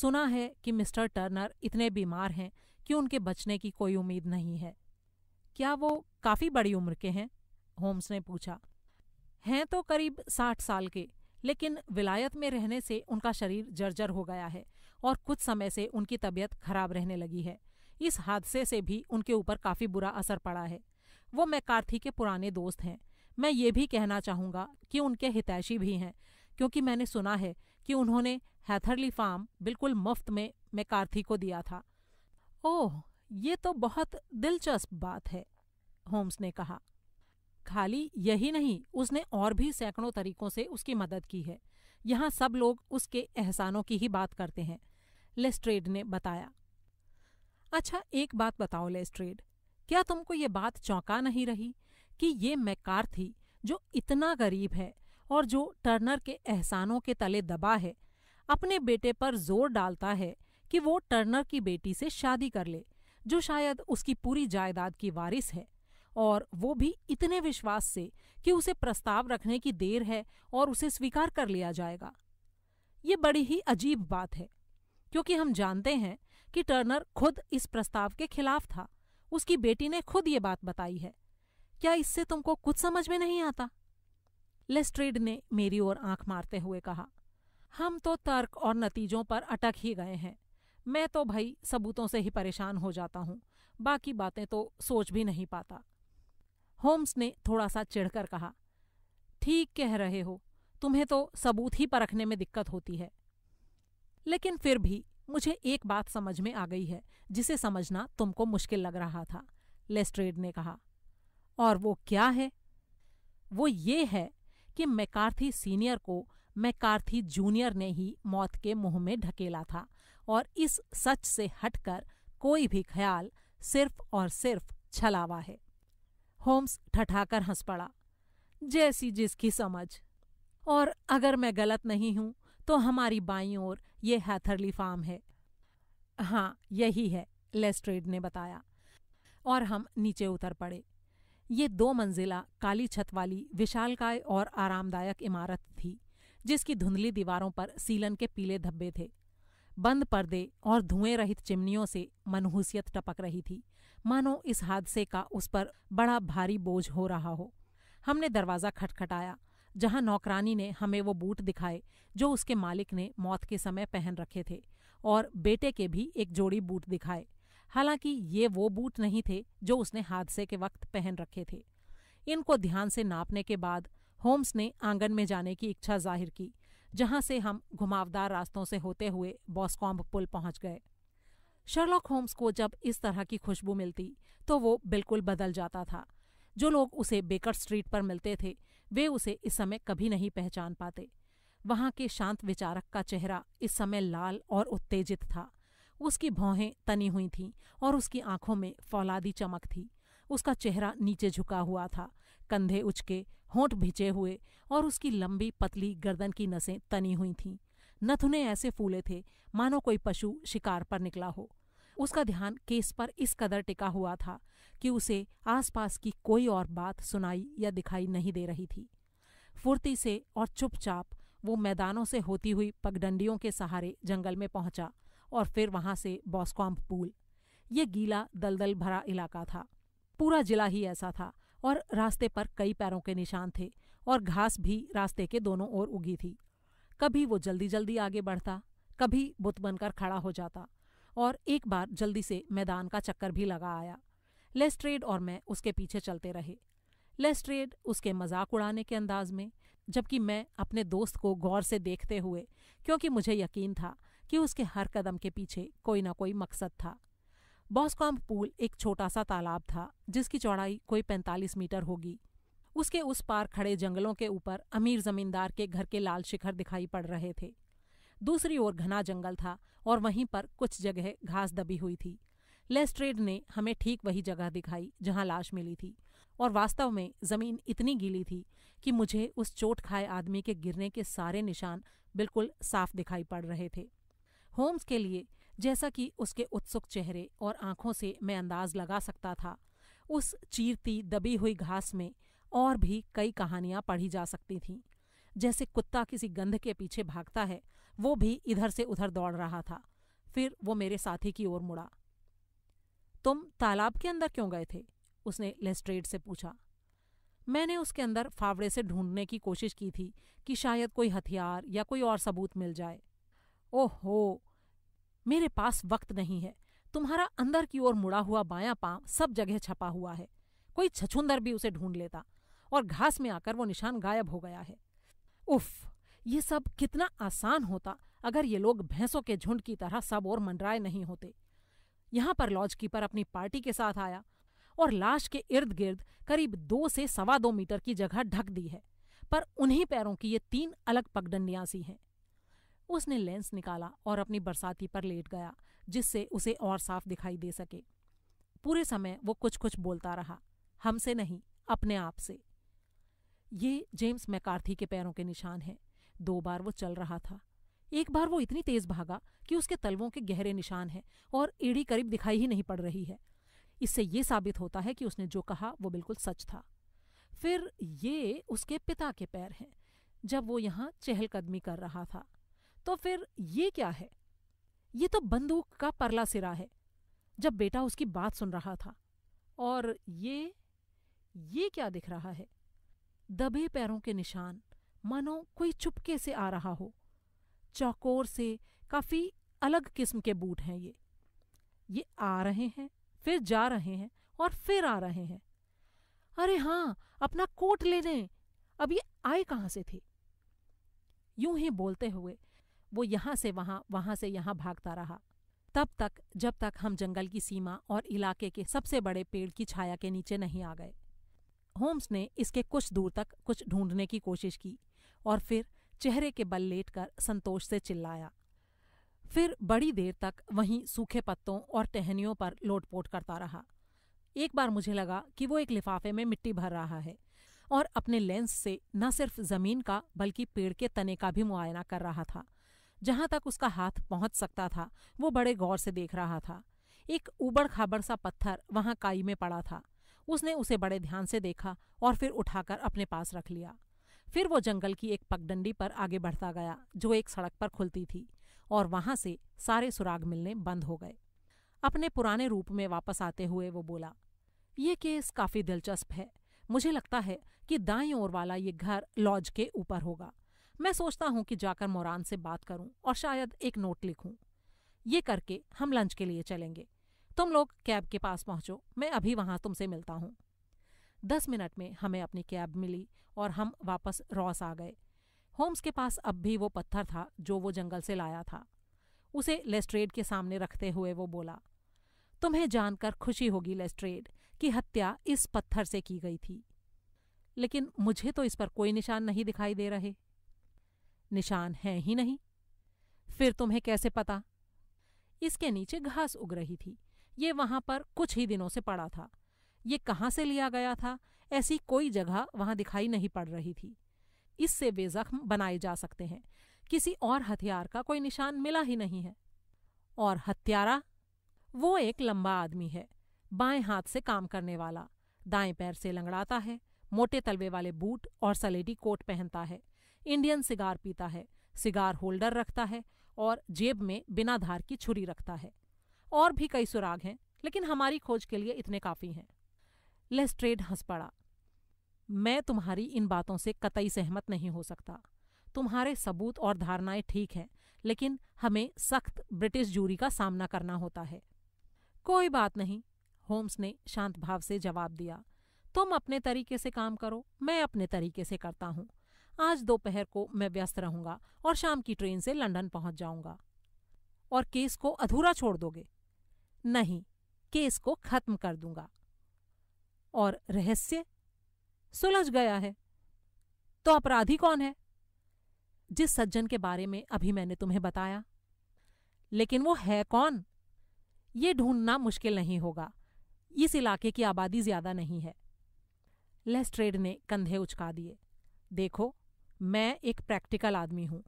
सुना है कि मिस्टर टर्नर इतने बीमार हैं कि उनके बचने की कोई उम्मीद नहीं है क्या वो काफी बड़ी उम्र के हैं होम्स ने पूछा हैं तो करीब साठ साल के लेकिन विलायत में रहने से उनका शरीर जर्जर हो गया है और कुछ समय से उनकी तबीयत खराब रहने लगी है इस हादसे से भी उनके ऊपर काफी बुरा असर पड़ा है वो मैकार्थी के पुराने दोस्त हैं मैं ये भी कहना चाहूँगा कि उनके हितैषी भी हैं क्योंकि मैंने सुना है कि उन्होंने हैथरली फार्म बिल्कुल मुफ्त में मैकार्थी को दिया था ओह ये तो बहुत दिलचस्प बात है होम्स ने कहा खाली यही नहीं उसने और भी सैकड़ों तरीकों से उसकी मदद की है यहाँ सब लोग उसके एहसानों की ही बात करते हैं लेस्ट्रेड ने बताया अच्छा एक बात बताओ लेस्ट्रेड क्या तुमको ये बात चौंका नहीं रही कि ये मैकार थी जो इतना गरीब है और जो टर्नर के एहसानों के तले दबा है अपने बेटे पर जोर डालता है कि वो टर्नर की बेटी से शादी कर ले जो शायद उसकी पूरी जायदाद की वारिस है और वो भी इतने विश्वास से कि उसे प्रस्ताव रखने की देर है और उसे स्वीकार कर लिया जाएगा ये बड़ी ही अजीब बात है क्योंकि हम जानते हैं कि टर्नर खुद इस प्रस्ताव के खिलाफ था उसकी बेटी ने खुद ये बात बताई है क्या इससे तुमको कुछ समझ में नहीं आता लेस्ट्रेड ने मेरी ओर आंख मारते हुए कहा हम तो तर्क और नतीजों पर अटक ही गए हैं मैं तो भाई सबूतों से ही परेशान हो जाता हूँ बाकी बातें तो सोच भी नहीं पाता होम्स ने थोड़ा सा चिढ़कर कहा ठीक कह रहे हो तुम्हें तो सबूत ही परखने में दिक्कत होती है लेकिन फिर भी मुझे एक बात समझ में आ गई है जिसे समझना तुमको मुश्किल लग रहा था लेस्ट्रेड ने कहा और वो क्या है वो ये है कि मैकार्थी सीनियर को मैकार्थी जूनियर ने ही मौत के मुंह में ढकेला था और इस सच से हटकर कोई भी ख्याल सिर्फ और सिर्फ छलावा है होम्स ठठाकर हंस पड़ा जैसी जिसकी समझ और अगर मैं गलत नहीं हूं तो हमारी बाई ओर ये हैथरली फार्म है हाँ यही है लेस्ट्रेड ने बताया और हम नीचे उतर पड़े ये दो मंजिला काली छत वाली विशालकाय और आरामदायक इमारत थी जिसकी धुंधली दीवारों पर सीलन के पीले धब्बे थे बंद पर्दे और धुएं रहित चिमनियों से मनहूसियत टपक रही थी मानो इस हादसे का उस पर बड़ा भारी बोझ हो रहा हो हमने दरवाज़ा खटखटाया जहां नौकरानी ने हमें वो बूट दिखाए जो उसके मालिक ने मौत के समय पहन रखे थे और बेटे के भी एक जोड़ी बूट दिखाए हालांकि ये वो बूट नहीं थे जो उसने हादसे के वक्त पहन रखे थे इनको ध्यान से नापने के बाद होम्स ने आंगन में जाने की इच्छा जाहिर की जहां से हम घुमावदार रास्तों से होते हुए बॉस्कॉम्ब पुल पहुंच गए शर्लॉक होम्स को जब इस तरह की खुशबू मिलती तो वो बिल्कुल बदल जाता था जो लोग उसे बेकर स्ट्रीट पर मिलते थे वे उसे इस समय कभी नहीं पहचान पाते वहां के शांत विचारक का चेहरा इस समय लाल और उत्तेजित था उसकी भौहें तनी हुई थीं और उसकी आंखों में फौलादी चमक थी उसका चेहरा नीचे झुका हुआ था कंधे उचके होंठ भिचे हुए और उसकी लंबी पतली गर्दन की नसें तनी हुई थीं नथुने ऐसे फूले थे मानो कोई पशु शिकार पर निकला हो उसका ध्यान केस पर इस कदर टिका हुआ था कि उसे आसपास की कोई और बात सुनाई या दिखाई नहीं दे रही थी फुर्ती से और चुपचाप वो मैदानों से होती हुई पगडंडियों के सहारे जंगल में पहुंचा और फिर वहां से बॉस्कॉम्प पूल ये गीला दलदल भरा इलाका था पूरा जिला ही ऐसा था और रास्ते पर कई पैरों के निशान थे और घास भी रास्ते के दोनों ओर उगी थी कभी वो जल्दी जल्दी आगे बढ़ता कभी बुत बनकर खड़ा हो जाता और एक बार जल्दी से मैदान का चक्कर भी लगा आया लेस्ट्रेड और मैं उसके पीछे चलते रहे लेस्ट्रेड उसके मजाक उड़ाने के अंदाज में जबकि मैं अपने दोस्त को गौर से देखते हुए क्योंकि मुझे यकीन था कि उसके हर कदम के पीछे कोई ना कोई मकसद था बॉसकॉम पूल एक छोटा सा तालाब था जिसकी चौड़ाई कोई पैंतालीस मीटर होगी उसके उस पार खड़े जंगलों के ऊपर अमीर जमींदार के घर के लाल शिखर दिखाई पड़ रहे थे दूसरी ओर घना जंगल था और वहीं पर कुछ जगह घास दबी हुई थी लेस्ट्रेड ने हमें ठीक वही जगह दिखाई जहां लाश मिली थी और वास्तव में जमीन इतनी गीली थी कि मुझे उस चोट खाए आदमी के गिरने के सारे निशान बिल्कुल साफ दिखाई पड़ रहे थे होम्स के लिए जैसा कि उसके उत्सुक चेहरे और आंखों से मैं अंदाज लगा सकता था उस चीरती दबी हुई घास में और भी कई कहानियां पढ़ी जा सकती थीं जैसे कुत्ता किसी गंध के पीछे भागता है वो भी इधर से उधर दौड़ रहा था फिर वो मेरे साथी की ओर मुड़ा तुम तालाब के अंदर क्यों गए थे उसने लेस्ट्रेड से पूछा मैंने उसके अंदर फावड़े से ढूंढने की कोशिश की थी कि शायद कोई हथियार या कोई और सबूत मिल जाए ओहो मेरे पास वक्त नहीं है तुम्हारा अंदर की ओर मुड़ा हुआ बाया पांव सब जगह छपा हुआ है कोई छछुंदर भी उसे ढूंढ लेता और घास में आकर वो निशान गायब हो गया है उफ़ ये सब कितना आसान होता अगर ये लोग भैंसों के झुंड की तरह सब और मंडराए नहीं होते यहां पर लॉज कीपर अपनी पार्टी के साथ आया और लाश के इर्द गिर्द करीब दो से सवा दो मीटर की जगह ढक दी है पर उन्हीं पैरों की ये तीन अलग पगडंडियां सी हैं उसने लेंस निकाला और अपनी बरसाती पर लेट गया जिससे उसे और साफ दिखाई दे सके पूरे समय वो कुछ कुछ बोलता रहा हमसे नहीं अपने आप से ये जेम्स मैकार्थी के पैरों के निशान हैं दो बार वो चल रहा था एक बार वो इतनी तेज भागा कि उसके तलवों के गहरे निशान हैं और एड़ी करीब दिखाई ही नहीं पड़ रही है इससे ये साबित होता है कि उसने जो कहा वो बिल्कुल सच था फिर ये उसके पिता के पैर हैं जब वो यहाँ चहलकदमी कर रहा था तो फिर ये क्या है ये तो बंदूक का परला सिरा है जब बेटा उसकी बात सुन रहा था और ये ये क्या दिख रहा है दबे पैरों के निशान मानो कोई चुपके से आ रहा हो चौकोर से काफ़ी अलग किस्म के बूट हैं ये ये आ रहे हैं फिर जा रहे हैं और फिर आ रहे हैं अरे हाँ अपना कोट ले लें अब ये आए कहाँ से थे यूं ही बोलते हुए वो यहाँ से वहाँ वहाँ से यहाँ भागता रहा तब तक जब तक हम जंगल की सीमा और इलाके के सबसे बड़े पेड़ की छाया के नीचे नहीं आ गए होम्स ने इसके कुछ दूर तक कुछ ढूंढने की कोशिश की और फिर चेहरे के बल लेटकर संतोष से चिल्लाया फिर बड़ी देर तक वहीं सूखे पत्तों और टहनियों पर लोटपोट करता रहा एक बार मुझे लगा कि वो एक लिफाफे में मिट्टी भर रहा है और अपने लेंस से न सिर्फ जमीन का बल्कि पेड़ के तने का भी मुआयना कर रहा था जहां तक उसका हाथ पहुंच सकता था वो बड़े गौर से देख रहा था एक उबड़ खाबड़ सा पत्थर वहां काई में पड़ा था उसने उसे बड़े ध्यान से देखा और फिर उठाकर अपने पास रख लिया फिर वो जंगल की एक पगडंडी पर आगे बढ़ता गया जो एक सड़क पर खुलती थी और वहां से सारे सुराग मिलने बंद हो गए अपने पुराने रूप में वापस आते हुए वो बोला ये केस काफी दिलचस्प है मुझे लगता है कि दाई ओर वाला ये घर लॉज के ऊपर होगा मैं सोचता हूँ कि जाकर मोरान से बात करूँ और शायद एक नोट लिखूँ ये करके हम लंच के लिए चलेंगे तुम लोग कैब के पास पहुँचो मैं अभी वहाँ तुमसे मिलता हूँ दस मिनट में हमें अपनी कैब मिली और हम वापस रॉस आ गए होम्स के पास अब भी वो पत्थर था जो वो जंगल से लाया था उसे लेस्ट्रेड के सामने रखते हुए वो बोला तुम्हें जानकर खुशी होगी लेस्ट्रेड कि हत्या इस पत्थर से की गई थी लेकिन मुझे तो इस पर कोई निशान नहीं दिखाई दे रहे निशान है ही नहीं फिर तुम्हें कैसे पता इसके नीचे घास उग रही थी ये वहां पर कुछ ही दिनों से पड़ा था ये कहाँ से लिया गया था ऐसी कोई जगह वहां दिखाई नहीं पड़ रही थी इससे वे जख्म बनाए जा सकते हैं किसी और हथियार का कोई निशान मिला ही नहीं है और हत्यारा वो एक लंबा आदमी है बाएं हाथ से काम करने वाला दाएं पैर से लंगड़ाता है मोटे तलवे वाले बूट और सलेटी कोट पहनता है इंडियन सिगार पीता है सिगार होल्डर रखता है और जेब में बिना धार की छुरी रखता है और भी कई सुराग हैं लेकिन हमारी खोज के लिए इतने काफ़ी हैं लेस्ट्रेड हंस पड़ा मैं तुम्हारी इन बातों से कतई सहमत नहीं हो सकता तुम्हारे सबूत और धारणाएं ठीक हैं लेकिन हमें सख्त ब्रिटिश जूरी का सामना करना होता है कोई बात नहीं होम्स ने शांत भाव से जवाब दिया तुम अपने तरीके से काम करो मैं अपने तरीके से करता हूँ आज दोपहर को मैं व्यस्त रहूंगा और शाम की ट्रेन से लंदन पहुंच जाऊंगा और केस को अधूरा छोड़ दोगे नहीं केस को खत्म कर दूंगा और रहस्य सुलझ गया है तो अपराधी कौन है जिस सज्जन के बारे में अभी मैंने तुम्हें बताया लेकिन वो है कौन ये ढूंढना मुश्किल नहीं होगा इस इलाके की आबादी ज्यादा नहीं है लेस्ट्रेड ने कंधे उचका दिए देखो मैं एक प्रैक्टिकल आदमी हूं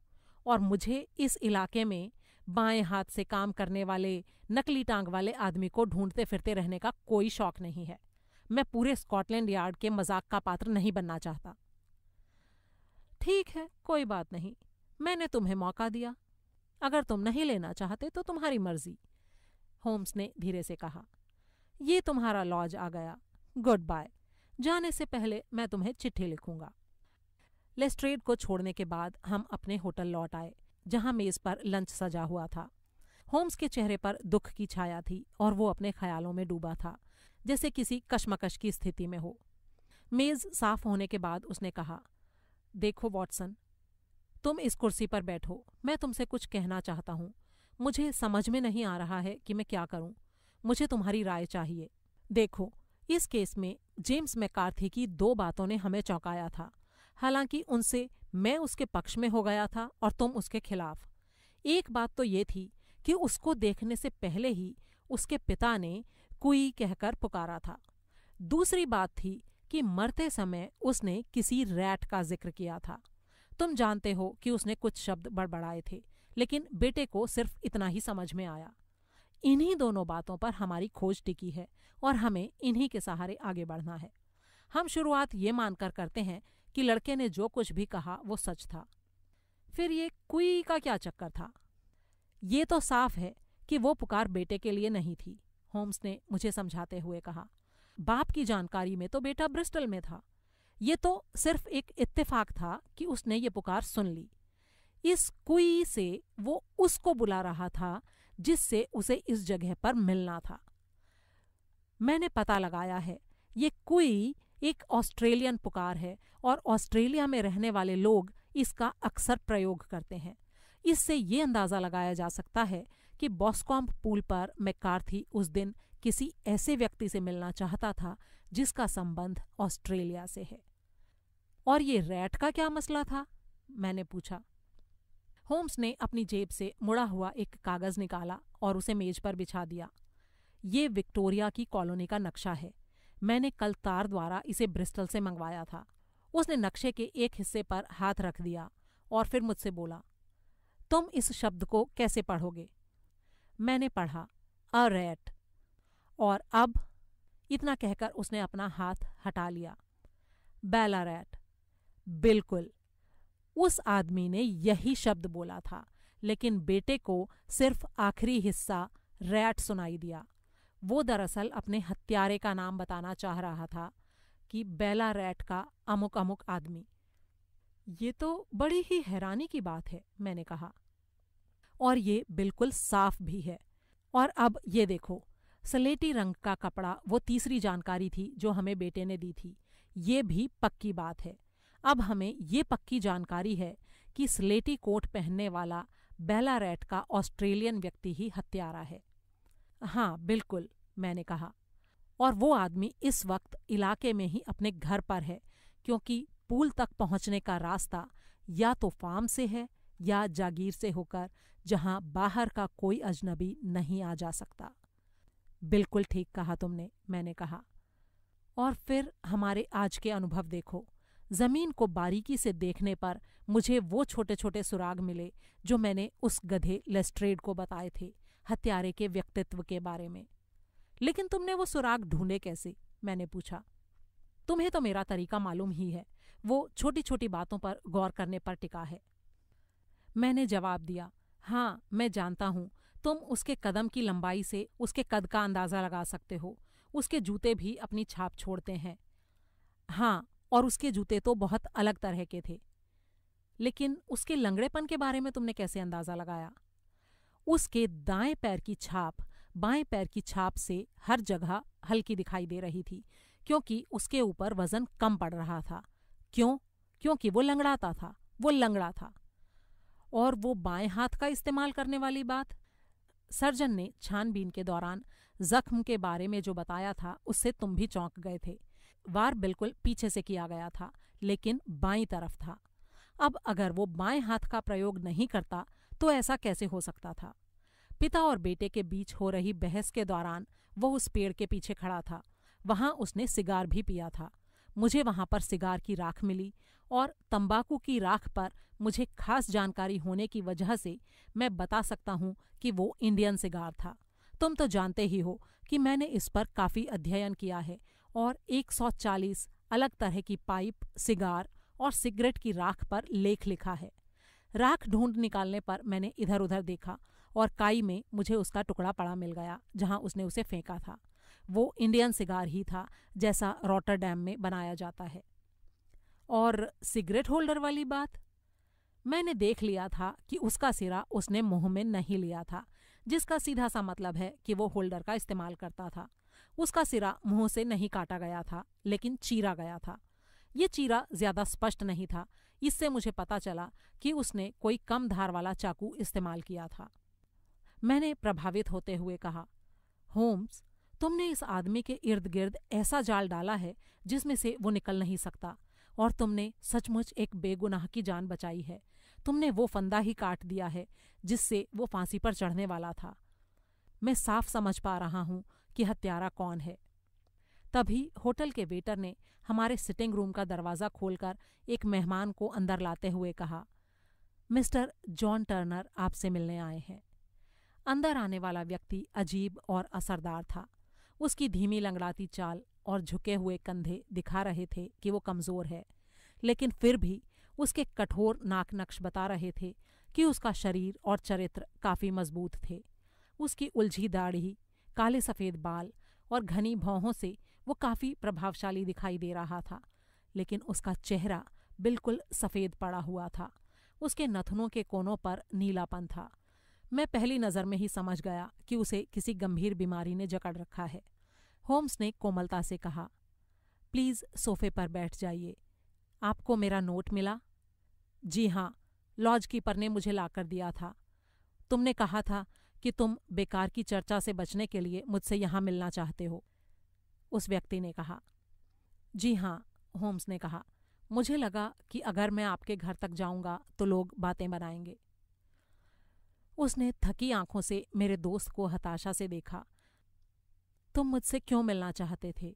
और मुझे इस इलाके में बाएं हाथ से काम करने वाले नकली टांग वाले आदमी को ढूंढते फिरते रहने का कोई शौक नहीं है मैं पूरे स्कॉटलैंड यार्ड के मजाक का पात्र नहीं बनना चाहता ठीक है कोई बात नहीं मैंने तुम्हें मौका दिया अगर तुम नहीं लेना चाहते तो तुम्हारी मर्जी होम्स ने धीरे से कहा ये तुम्हारा लॉज आ गया गुड बाय जाने से पहले मैं तुम्हें चिट्ठी लिखूंगा लेस्ट्रेड को छोड़ने के बाद हम अपने होटल लौट आए जहां मेज पर लंच सजा हुआ था होम्स के चेहरे पर दुख की छाया थी और वो अपने ख्यालों में डूबा था जैसे किसी कशमकश की स्थिति में हो मेज साफ होने के बाद उसने कहा देखो वॉटसन तुम इस कुर्सी पर बैठो मैं तुमसे कुछ कहना चाहता हूँ मुझे समझ में नहीं आ रहा है कि मैं क्या करूँ मुझे तुम्हारी राय चाहिए देखो इस केस में जेम्स मैकार्थी की दो बातों ने हमें चौंकाया था हालांकि उनसे मैं उसके पक्ष में हो गया था और तुम उसके खिलाफ एक बात तो ये थी कि उसको देखने से पहले ही उसके पिता ने कुई कहकर पुकारा था दूसरी बात थी कि मरते समय उसने किसी रैट का जिक्र किया था तुम जानते हो कि उसने कुछ शब्द बड़बड़ाए थे लेकिन बेटे को सिर्फ इतना ही समझ में आया इन्हीं दोनों बातों पर हमारी खोज टिकी है और हमें इन्हीं के सहारे आगे बढ़ना है हम शुरुआत ये मानकर करते हैं कि लड़के ने जो कुछ भी कहा वो सच था फिर ये कुई का क्या चक्कर था ये तो साफ है कि वो पुकार बेटे के लिए नहीं थी होम्स ने मुझे समझाते हुए कहा बाप की जानकारी में तो बेटा ब्रिस्टल में था ये तो सिर्फ एक इत्तेफाक था कि उसने ये पुकार सुन ली इस कुई से वो उसको बुला रहा था जिससे उसे इस जगह पर मिलना था मैंने पता लगाया है ये कुई एक ऑस्ट्रेलियन पुकार है और ऑस्ट्रेलिया में रहने वाले लोग इसका अक्सर प्रयोग करते हैं इससे ये अंदाज़ा लगाया जा सकता है कि बॉस्कॉम्प पुल पर मैकार्थी उस दिन किसी ऐसे व्यक्ति से मिलना चाहता था जिसका संबंध ऑस्ट्रेलिया से है और ये रैट का क्या मसला था मैंने पूछा होम्स ने अपनी जेब से मुड़ा हुआ एक कागज निकाला और उसे मेज पर बिछा दिया ये विक्टोरिया की कॉलोनी का नक्शा है मैंने कल तार द्वारा इसे ब्रिस्टल से मंगवाया था उसने नक्शे के एक हिस्से पर हाथ रख दिया और फिर मुझसे बोला तुम इस शब्द को कैसे पढ़ोगे मैंने पढ़ा अ रैट और अब इतना कहकर उसने अपना हाथ हटा लिया बैला रैट बिल्कुल उस आदमी ने यही शब्द बोला था लेकिन बेटे को सिर्फ आखिरी हिस्सा रैट सुनाई दिया वो दरअसल अपने हत्यारे का नाम बताना चाह रहा था कि बैला रैट का अमुक अमुक आदमी ये तो बड़ी ही हैरानी की बात है मैंने कहा और ये बिल्कुल साफ भी है और अब ये देखो सलेटी रंग का कपड़ा वो तीसरी जानकारी थी जो हमें बेटे ने दी थी ये भी पक्की बात है अब हमें ये पक्की जानकारी है कि स्लेटी कोट पहनने वाला बेलारेट का ऑस्ट्रेलियन व्यक्ति ही हत्यारा है हाँ बिल्कुल मैंने कहा और वो आदमी इस वक्त इलाके में ही अपने घर पर है क्योंकि पूल तक पहुंचने का रास्ता या तो फार्म से है या जागीर से होकर जहां बाहर का कोई अजनबी नहीं आ जा सकता बिल्कुल ठीक कहा तुमने मैंने कहा और फिर हमारे आज के अनुभव देखो जमीन को बारीकी से देखने पर मुझे वो छोटे छोटे सुराग मिले जो मैंने उस गधे लेस्ट्रेड को बताए थे हत्यारे के व्यक्तित्व के बारे में लेकिन तुमने वो सुराग ढूंढे कैसे मैंने पूछा तुम्हें तो मेरा तरीका मालूम ही है वो छोटी छोटी बातों पर गौर करने पर टिका है मैंने जवाब दिया हाँ मैं जानता हूँ तुम उसके कदम की लंबाई से उसके कद का अंदाजा लगा सकते हो उसके जूते भी अपनी छाप छोड़ते हैं हाँ और उसके जूते तो बहुत अलग तरह के थे लेकिन उसके लंगड़ेपन के बारे में तुमने कैसे अंदाजा लगाया उसके दाएं पैर की छाप बाएं पैर की छाप से हर जगह हल्की दिखाई दे रही थी क्योंकि उसके ऊपर वजन कम पड़ रहा था क्यों क्योंकि वो लंगड़ाता था वो लंगड़ा था और वो बाएं हाथ का इस्तेमाल करने वाली बात सर्जन ने छानबीन के दौरान जख्म के बारे में जो बताया था उससे तुम भी चौंक गए थे वार बिल्कुल पीछे से किया गया था लेकिन बाई तरफ था अब अगर वो बाएं हाथ का प्रयोग नहीं करता तो ऐसा कैसे हो सकता था पिता और बेटे के बीच हो रही बहस के दौरान वो उस पेड़ के पीछे खड़ा था वहां उसने सिगार भी पिया था मुझे वहां पर सिगार की राख मिली और तंबाकू की राख पर मुझे खास जानकारी होने की वजह से मैं बता सकता हूँ कि वो इंडियन सिगार था तुम तो जानते ही हो कि मैंने इस पर काफ़ी अध्ययन किया है और 140 अलग तरह की पाइप सिगार और सिगरेट की राख पर लेख लिखा है राख ढूंढ निकालने पर मैंने इधर उधर देखा और काई में मुझे उसका टुकड़ा पड़ा मिल गया जहां उसने उसे फेंका था वो इंडियन सिगार ही था जैसा डैम में बनाया जाता है और सिगरेट होल्डर वाली बात मैंने देख लिया था कि उसका सिरा उसने मुंह में नहीं लिया था जिसका सीधा सा मतलब है कि वो होल्डर का इस्तेमाल करता था उसका सिरा मुंह से नहीं काटा गया था लेकिन चीरा गया था ये चीरा ज्यादा स्पष्ट नहीं था इससे मुझे पता चला कि उसने कोई कम धार वाला चाकू इस्तेमाल किया था मैंने प्रभावित होते हुए कहा होम्स तुमने इस आदमी के इर्द गिर्द ऐसा जाल डाला है जिसमें से वो निकल नहीं सकता और तुमने सचमुच एक बेगुनाह की जान बचाई है तुमने वो फंदा ही काट दिया है जिससे वो फांसी पर चढ़ने वाला था मैं साफ समझ पा रहा हूं कि हत्यारा कौन है तभी होटल के वेटर ने हमारे सिटिंग रूम का दरवाज़ा खोलकर एक मेहमान को अंदर लाते हुए कहा मिस्टर जॉन टर्नर आपसे मिलने आए हैं अंदर आने वाला व्यक्ति अजीब और असरदार था उसकी धीमी लंगड़ाती चाल और झुके हुए कंधे दिखा रहे थे कि वो कमज़ोर है लेकिन फिर भी उसके कठोर नाक नक्श बता रहे थे कि उसका शरीर और चरित्र काफ़ी मजबूत थे उसकी उलझी दाढ़ी काले सफ़ेद बाल और घनी भौहों से वो काफ़ी प्रभावशाली दिखाई दे रहा था लेकिन उसका चेहरा बिल्कुल सफ़ेद पड़ा हुआ था उसके नथनों के कोनों पर नीलापन था मैं पहली नज़र में ही समझ गया कि उसे किसी गंभीर बीमारी ने जकड़ रखा है होम्स ने कोमलता से कहा प्लीज़ सोफे पर बैठ जाइए आपको मेरा नोट मिला जी हाँ लॉज कीपर ने मुझे लाकर दिया था तुमने कहा था कि तुम बेकार की चर्चा से बचने के लिए मुझसे यहाँ मिलना चाहते हो उस व्यक्ति ने कहा जी हाँ होम्स ने कहा मुझे लगा कि अगर मैं आपके घर तक जाऊंगा तो लोग बातें बनाएंगे उसने थकी आंखों से मेरे दोस्त को हताशा से देखा तुम मुझसे क्यों मिलना चाहते थे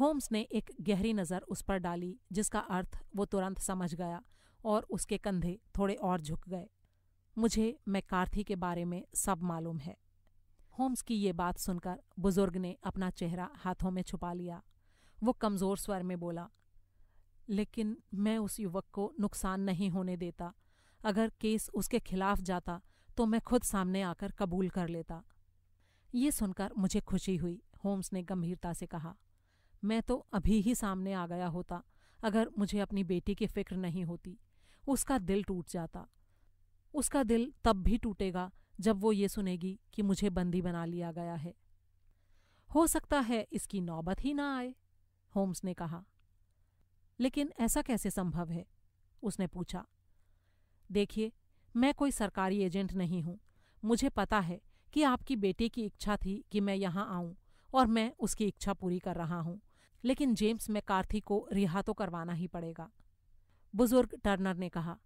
होम्स ने एक गहरी नज़र उस पर डाली जिसका अर्थ वो तुरंत समझ गया और उसके कंधे थोड़े और झुक गए मुझे मैकार्थी के बारे में सब मालूम है होम्स की ये बात सुनकर बुजुर्ग ने अपना चेहरा हाथों में छुपा लिया वो कमज़ोर स्वर में बोला लेकिन मैं उस युवक को नुकसान नहीं होने देता अगर केस उसके खिलाफ जाता तो मैं खुद सामने आकर कबूल कर लेता ये सुनकर मुझे खुशी हुई होम्स ने गंभीरता से कहा मैं तो अभी ही सामने आ गया होता अगर मुझे अपनी बेटी की फिक्र नहीं होती उसका दिल टूट जाता उसका दिल तब भी टूटेगा जब वो ये सुनेगी कि मुझे बंदी बना लिया गया है हो सकता है इसकी नौबत ही ना आए होम्स ने कहा लेकिन ऐसा कैसे संभव है उसने पूछा देखिए मैं कोई सरकारी एजेंट नहीं हूं मुझे पता है कि आपकी बेटे की इच्छा थी कि मैं यहाँ आऊँ और मैं उसकी इच्छा पूरी कर रहा हूँ लेकिन जेम्स मैकार्थी को रिहा तो करवाना ही पड़ेगा बुजुर्ग टर्नर ने कहा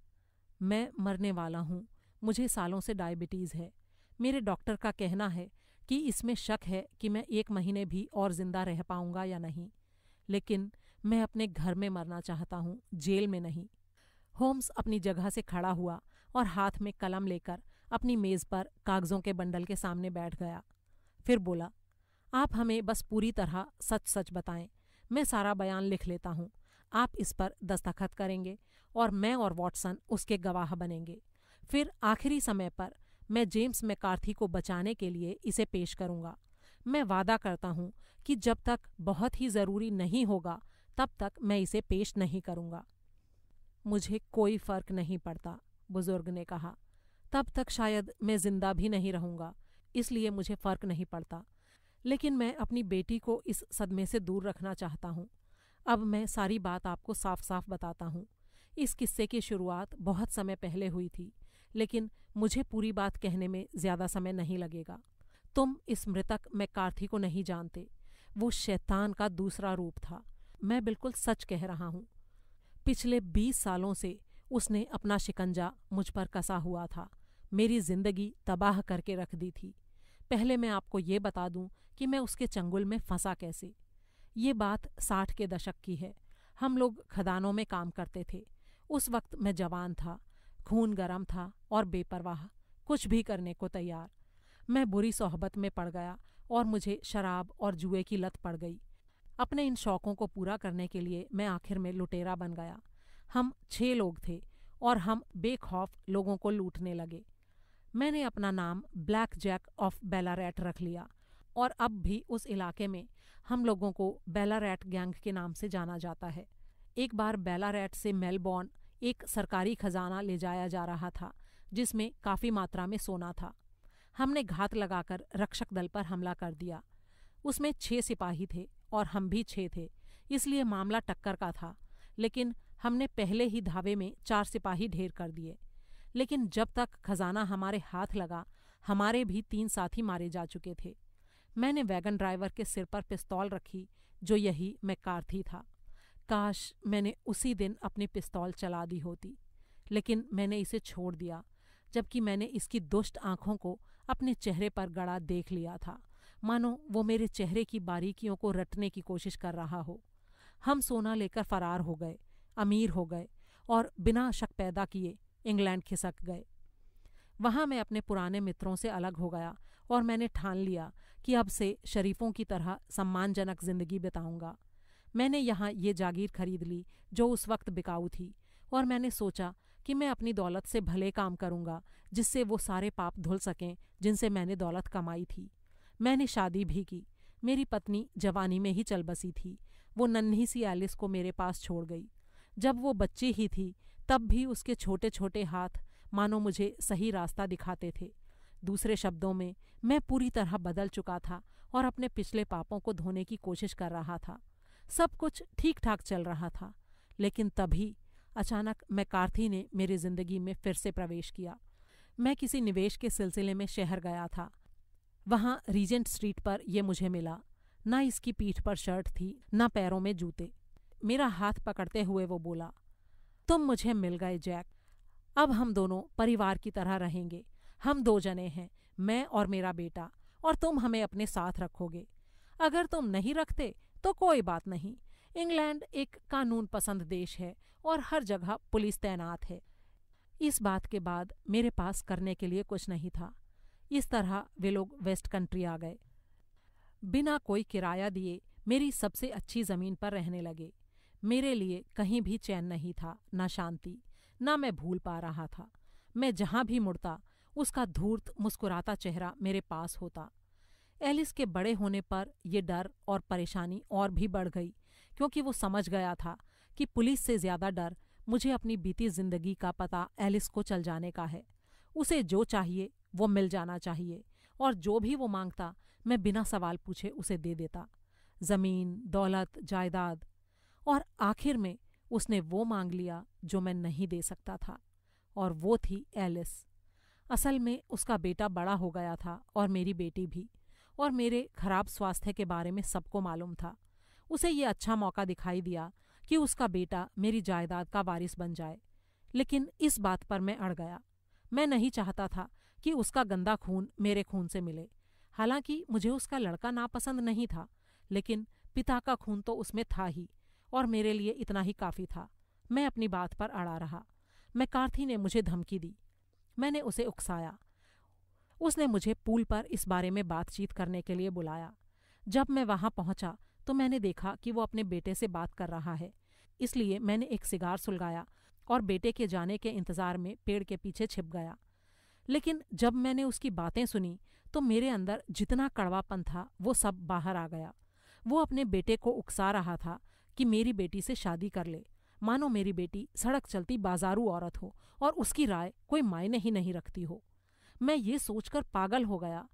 मैं मरने वाला हूँ मुझे सालों से डायबिटीज़ है मेरे डॉक्टर का कहना है कि इसमें शक है कि मैं एक महीने भी और जिंदा रह पाऊंगा या नहीं लेकिन मैं अपने घर में मरना चाहता हूँ जेल में नहीं होम्स अपनी जगह से खड़ा हुआ और हाथ में कलम लेकर अपनी मेज़ पर कागज़ों के बंडल के सामने बैठ गया फिर बोला आप हमें बस पूरी तरह सच सच बताएं मैं सारा बयान लिख लेता हूँ आप इस पर दस्तखत करेंगे और मैं और वॉटसन उसके गवाह बनेंगे फिर आखिरी समय पर मैं जेम्स मैकार्थी को बचाने के लिए इसे पेश करूंगा मैं वादा करता हूँ कि जब तक बहुत ही ज़रूरी नहीं होगा तब तक मैं इसे पेश नहीं करूँगा मुझे कोई फर्क नहीं पड़ता बुजुर्ग ने कहा तब तक शायद मैं जिंदा भी नहीं रहूंगा इसलिए मुझे फर्क नहीं पड़ता लेकिन मैं अपनी बेटी को इस सदमे से दूर रखना चाहता हूँ अब मैं सारी बात आपको साफ साफ बताता हूँ इस किस्से की शुरुआत बहुत समय पहले हुई थी लेकिन मुझे पूरी बात कहने में ज्यादा समय नहीं लगेगा तुम इस मृतक मैकार्थी को नहीं जानते वो शैतान का दूसरा रूप था मैं बिल्कुल सच कह रहा हूँ पिछले बीस सालों से उसने अपना शिकंजा मुझ पर कसा हुआ था मेरी जिंदगी तबाह करके रख दी थी पहले मैं आपको ये बता दूं कि मैं उसके चंगुल में फंसा कैसे ये बात साठ के दशक की है हम लोग खदानों में काम करते थे उस वक्त मैं जवान था खून गरम था और बेपरवाह कुछ भी करने को तैयार मैं बुरी सोहबत में पड़ गया और मुझे शराब और जुए की लत पड़ गई अपने इन शौकों को पूरा करने के लिए मैं आखिर में लुटेरा बन गया हम छः लोग थे और हम बेखौफ लोगों को लूटने लगे मैंने अपना नाम ब्लैक जैक ऑफ बेलारेट रख लिया और अब भी उस इलाके में हम लोगों को बेलारेट गैंग के नाम से जाना जाता है एक बार बेलारेट से मेलबॉर्न एक सरकारी खजाना ले जाया जा रहा था जिसमें काफ़ी मात्रा में सोना था हमने घात लगाकर रक्षक दल पर हमला कर दिया उसमें छः सिपाही थे और हम भी छः थे इसलिए मामला टक्कर का था लेकिन हमने पहले ही धावे में चार सिपाही ढेर कर दिए लेकिन जब तक खजाना हमारे हाथ लगा हमारे भी तीन साथी मारे जा चुके थे मैंने वैगन ड्राइवर के सिर पर पिस्तौल रखी जो यही मैं मैकार्थी था काश मैंने उसी दिन अपनी पिस्तौल चला दी होती लेकिन मैंने इसे छोड़ दिया जबकि मैंने इसकी दुष्ट आंखों को अपने चेहरे पर गड़ा देख लिया था मानो वो मेरे चेहरे की बारीकियों को रटने की कोशिश कर रहा हो हम सोना लेकर फरार हो गए अमीर हो गए और बिना शक पैदा किए इंग्लैंड खिसक गए वहां मैं अपने पुराने मित्रों से अलग हो गया और मैंने ठान लिया कि अब से शरीफों की तरह सम्मानजनक जिंदगी बिताऊंगा मैंने यहाँ ये जागीर खरीद ली जो उस वक्त बिकाऊ थी और मैंने सोचा कि मैं अपनी दौलत से भले काम करूंगा जिससे वो सारे पाप धुल सकें जिनसे मैंने दौलत कमाई थी मैंने शादी भी की मेरी पत्नी जवानी में ही चल बसी थी वो नन्ही सी एलिस को मेरे पास छोड़ गई जब वो बच्ची ही थी तब भी उसके छोटे छोटे हाथ मानो मुझे सही रास्ता दिखाते थे दूसरे शब्दों में मैं पूरी तरह बदल चुका था और अपने पिछले पापों को धोने की कोशिश कर रहा था सब कुछ ठीक ठाक चल रहा था लेकिन तभी अचानक मैकार्थी ने मेरी जिंदगी में फिर से प्रवेश किया मैं किसी निवेश के सिलसिले में शहर गया था वहाँ रीजेंट स्ट्रीट पर यह मुझे मिला न इसकी पीठ पर शर्ट थी न पैरों में जूते मेरा हाथ पकड़ते हुए वो बोला तुम मुझे मिल गए जैक अब हम दोनों परिवार की तरह रहेंगे हम दो जने हैं मैं और मेरा बेटा और तुम हमें अपने साथ रखोगे अगर तुम नहीं रखते तो कोई बात नहीं इंग्लैंड एक कानून पसंद देश है और हर जगह पुलिस तैनात है इस बात के बाद मेरे पास करने के लिए कुछ नहीं था इस तरह वे लोग वेस्ट कंट्री आ गए बिना कोई किराया दिए मेरी सबसे अच्छी जमीन पर रहने लगे मेरे लिए कहीं भी चैन नहीं था न शांति न मैं भूल पा रहा था मैं जहाँ भी मुड़ता उसका धूर्त मुस्कुराता चेहरा मेरे पास होता एलिस के बड़े होने पर यह डर और परेशानी और भी बढ़ गई क्योंकि वो समझ गया था कि पुलिस से ज्यादा डर मुझे अपनी बीती जिंदगी का पता एलिस को चल जाने का है उसे जो चाहिए वो मिल जाना चाहिए और जो भी वो मांगता मैं बिना सवाल पूछे उसे दे देता जमीन दौलत जायदाद और आखिर में उसने वो मांग लिया जो मैं नहीं दे सकता था और वो थी एलिस असल में उसका बेटा बड़ा हो गया था और मेरी बेटी भी और मेरे खराब स्वास्थ्य के बारे में सबको मालूम था उसे ये अच्छा मौका दिखाई दिया कि उसका बेटा मेरी जायदाद का वारिस बन जाए लेकिन इस बात पर मैं अड़ गया मैं नहीं चाहता था कि उसका गंदा खून मेरे खून से मिले हालांकि मुझे उसका लड़का नापसंद नहीं था लेकिन पिता का खून तो उसमें था ही और मेरे लिए इतना ही काफ़ी था मैं अपनी बात पर अड़ा रहा मैं कार्थी ने मुझे धमकी दी मैंने उसे उकसाया उसने मुझे पूल पर इस बारे में बातचीत करने के लिए बुलाया जब मैं वहां पहुंचा तो मैंने देखा कि वो अपने बेटे से बात कर रहा है इसलिए मैंने एक सिगार सुलगाया और बेटे के जाने के इंतजार में पेड़ के पीछे छिप गया लेकिन जब मैंने उसकी बातें सुनी तो मेरे अंदर जितना कड़वापन था वो सब बाहर आ गया वो अपने बेटे को उकसा रहा था कि मेरी बेटी से शादी कर ले मानो मेरी बेटी सड़क चलती बाजारू औरत हो और उसकी राय कोई मायने ही नहीं रखती हो मैं ये सोचकर पागल हो गया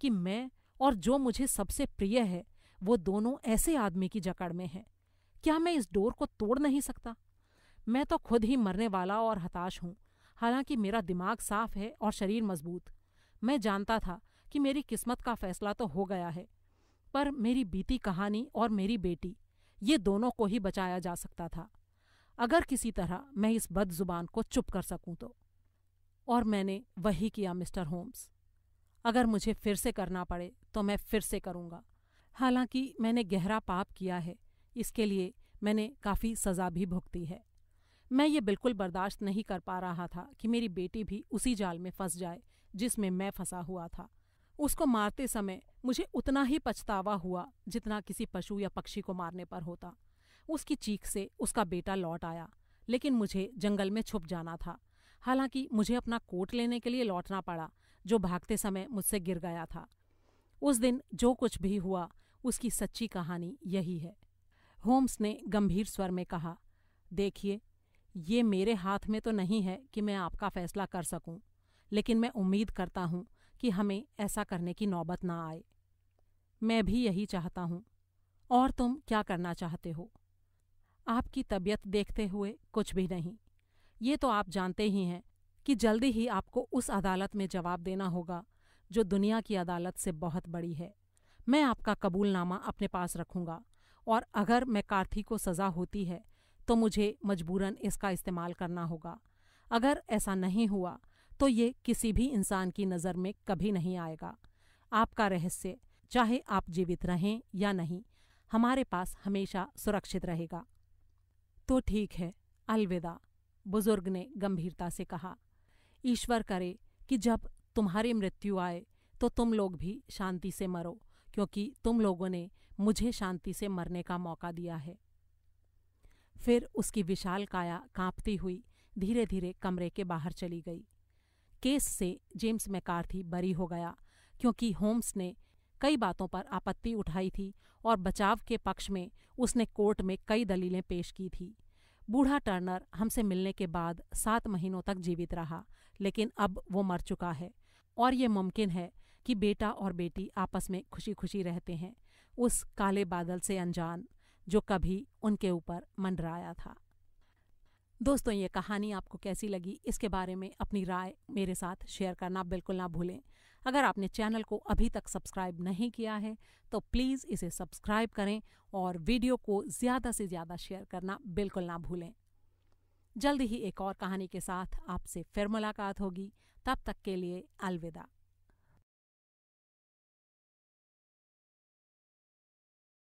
कि मैं और जो मुझे सबसे प्रिय है वो दोनों ऐसे आदमी की जकड़ में हैं क्या मैं इस डोर को तोड़ नहीं सकता मैं तो खुद ही मरने वाला और हताश हूं हालांकि मेरा दिमाग साफ है और शरीर मजबूत मैं जानता था कि मेरी किस्मत का फैसला तो हो गया है पर मेरी बीती कहानी और मेरी बेटी ये दोनों को ही बचाया जा सकता था अगर किसी तरह मैं इस बदजुबान को चुप कर सकूं तो और मैंने वही किया मिस्टर होम्स अगर मुझे फिर से करना पड़े तो मैं फिर से करूंगा हालांकि मैंने गहरा पाप किया है इसके लिए मैंने काफ़ी सज़ा भी भुगती है मैं ये बिल्कुल बर्दाश्त नहीं कर पा रहा था कि मेरी बेटी भी उसी जाल में फंस जाए जिसमें मैं फंसा हुआ था उसको मारते समय मुझे उतना ही पछतावा हुआ जितना किसी पशु या पक्षी को मारने पर होता उसकी चीख से उसका बेटा लौट आया लेकिन मुझे जंगल में छुप जाना था हालांकि मुझे अपना कोट लेने के लिए लौटना पड़ा जो भागते समय मुझसे गिर गया था उस दिन जो कुछ भी हुआ उसकी सच्ची कहानी यही है होम्स ने गंभीर स्वर में कहा देखिए ये मेरे हाथ में तो नहीं है कि मैं आपका फैसला कर सकूं, लेकिन मैं उम्मीद करता हूं कि हमें ऐसा करने की नौबत ना आए मैं भी यही चाहता हूं और तुम क्या करना चाहते हो आपकी तबीयत देखते हुए कुछ भी नहीं ये तो आप जानते ही हैं कि जल्दी ही आपको उस अदालत में जवाब देना होगा जो दुनिया की अदालत से बहुत बड़ी है मैं आपका कबूलनामा अपने पास रखूंगा और अगर मैं कार्थी को सज़ा होती है तो मुझे मजबूरन इसका इस्तेमाल करना होगा अगर ऐसा नहीं हुआ तो ये किसी भी इंसान की नज़र में कभी नहीं आएगा आपका रहस्य चाहे आप जीवित रहें या नहीं हमारे पास हमेशा सुरक्षित रहेगा तो ठीक है अलविदा बुजुर्ग ने गंभीरता से कहा ईश्वर करे कि जब तुम्हारी मृत्यु आए तो तुम लोग भी शांति से मरो क्योंकि तुम लोगों ने मुझे शांति से मरने का मौका दिया है फिर उसकी विशाल काया कांपती हुई धीरे धीरे कमरे के बाहर चली गई केस से जेम्स मैकार्थी बरी हो गया क्योंकि होम्स ने कई बातों पर आपत्ति उठाई थी और बचाव के पक्ष में उसने कोर्ट में कई दलीलें पेश की थी बूढ़ा टर्नर हमसे मिलने के बाद सात महीनों तक जीवित रहा लेकिन अब वो मर चुका है और ये मुमकिन है कि बेटा और बेटी आपस में खुशी खुशी रहते हैं उस काले बादल से अनजान जो कभी उनके ऊपर मंडराया था दोस्तों ये कहानी आपको कैसी लगी इसके बारे में अपनी राय मेरे साथ शेयर करना बिल्कुल ना भूलें अगर आपने चैनल को अभी तक सब्सक्राइब नहीं किया है तो प्लीज़ इसे सब्सक्राइब करें और वीडियो को ज़्यादा से ज़्यादा शेयर करना बिल्कुल ना भूलें जल्द ही एक और कहानी के साथ आपसे फिर मुलाकात होगी तब तक के लिए अलविदा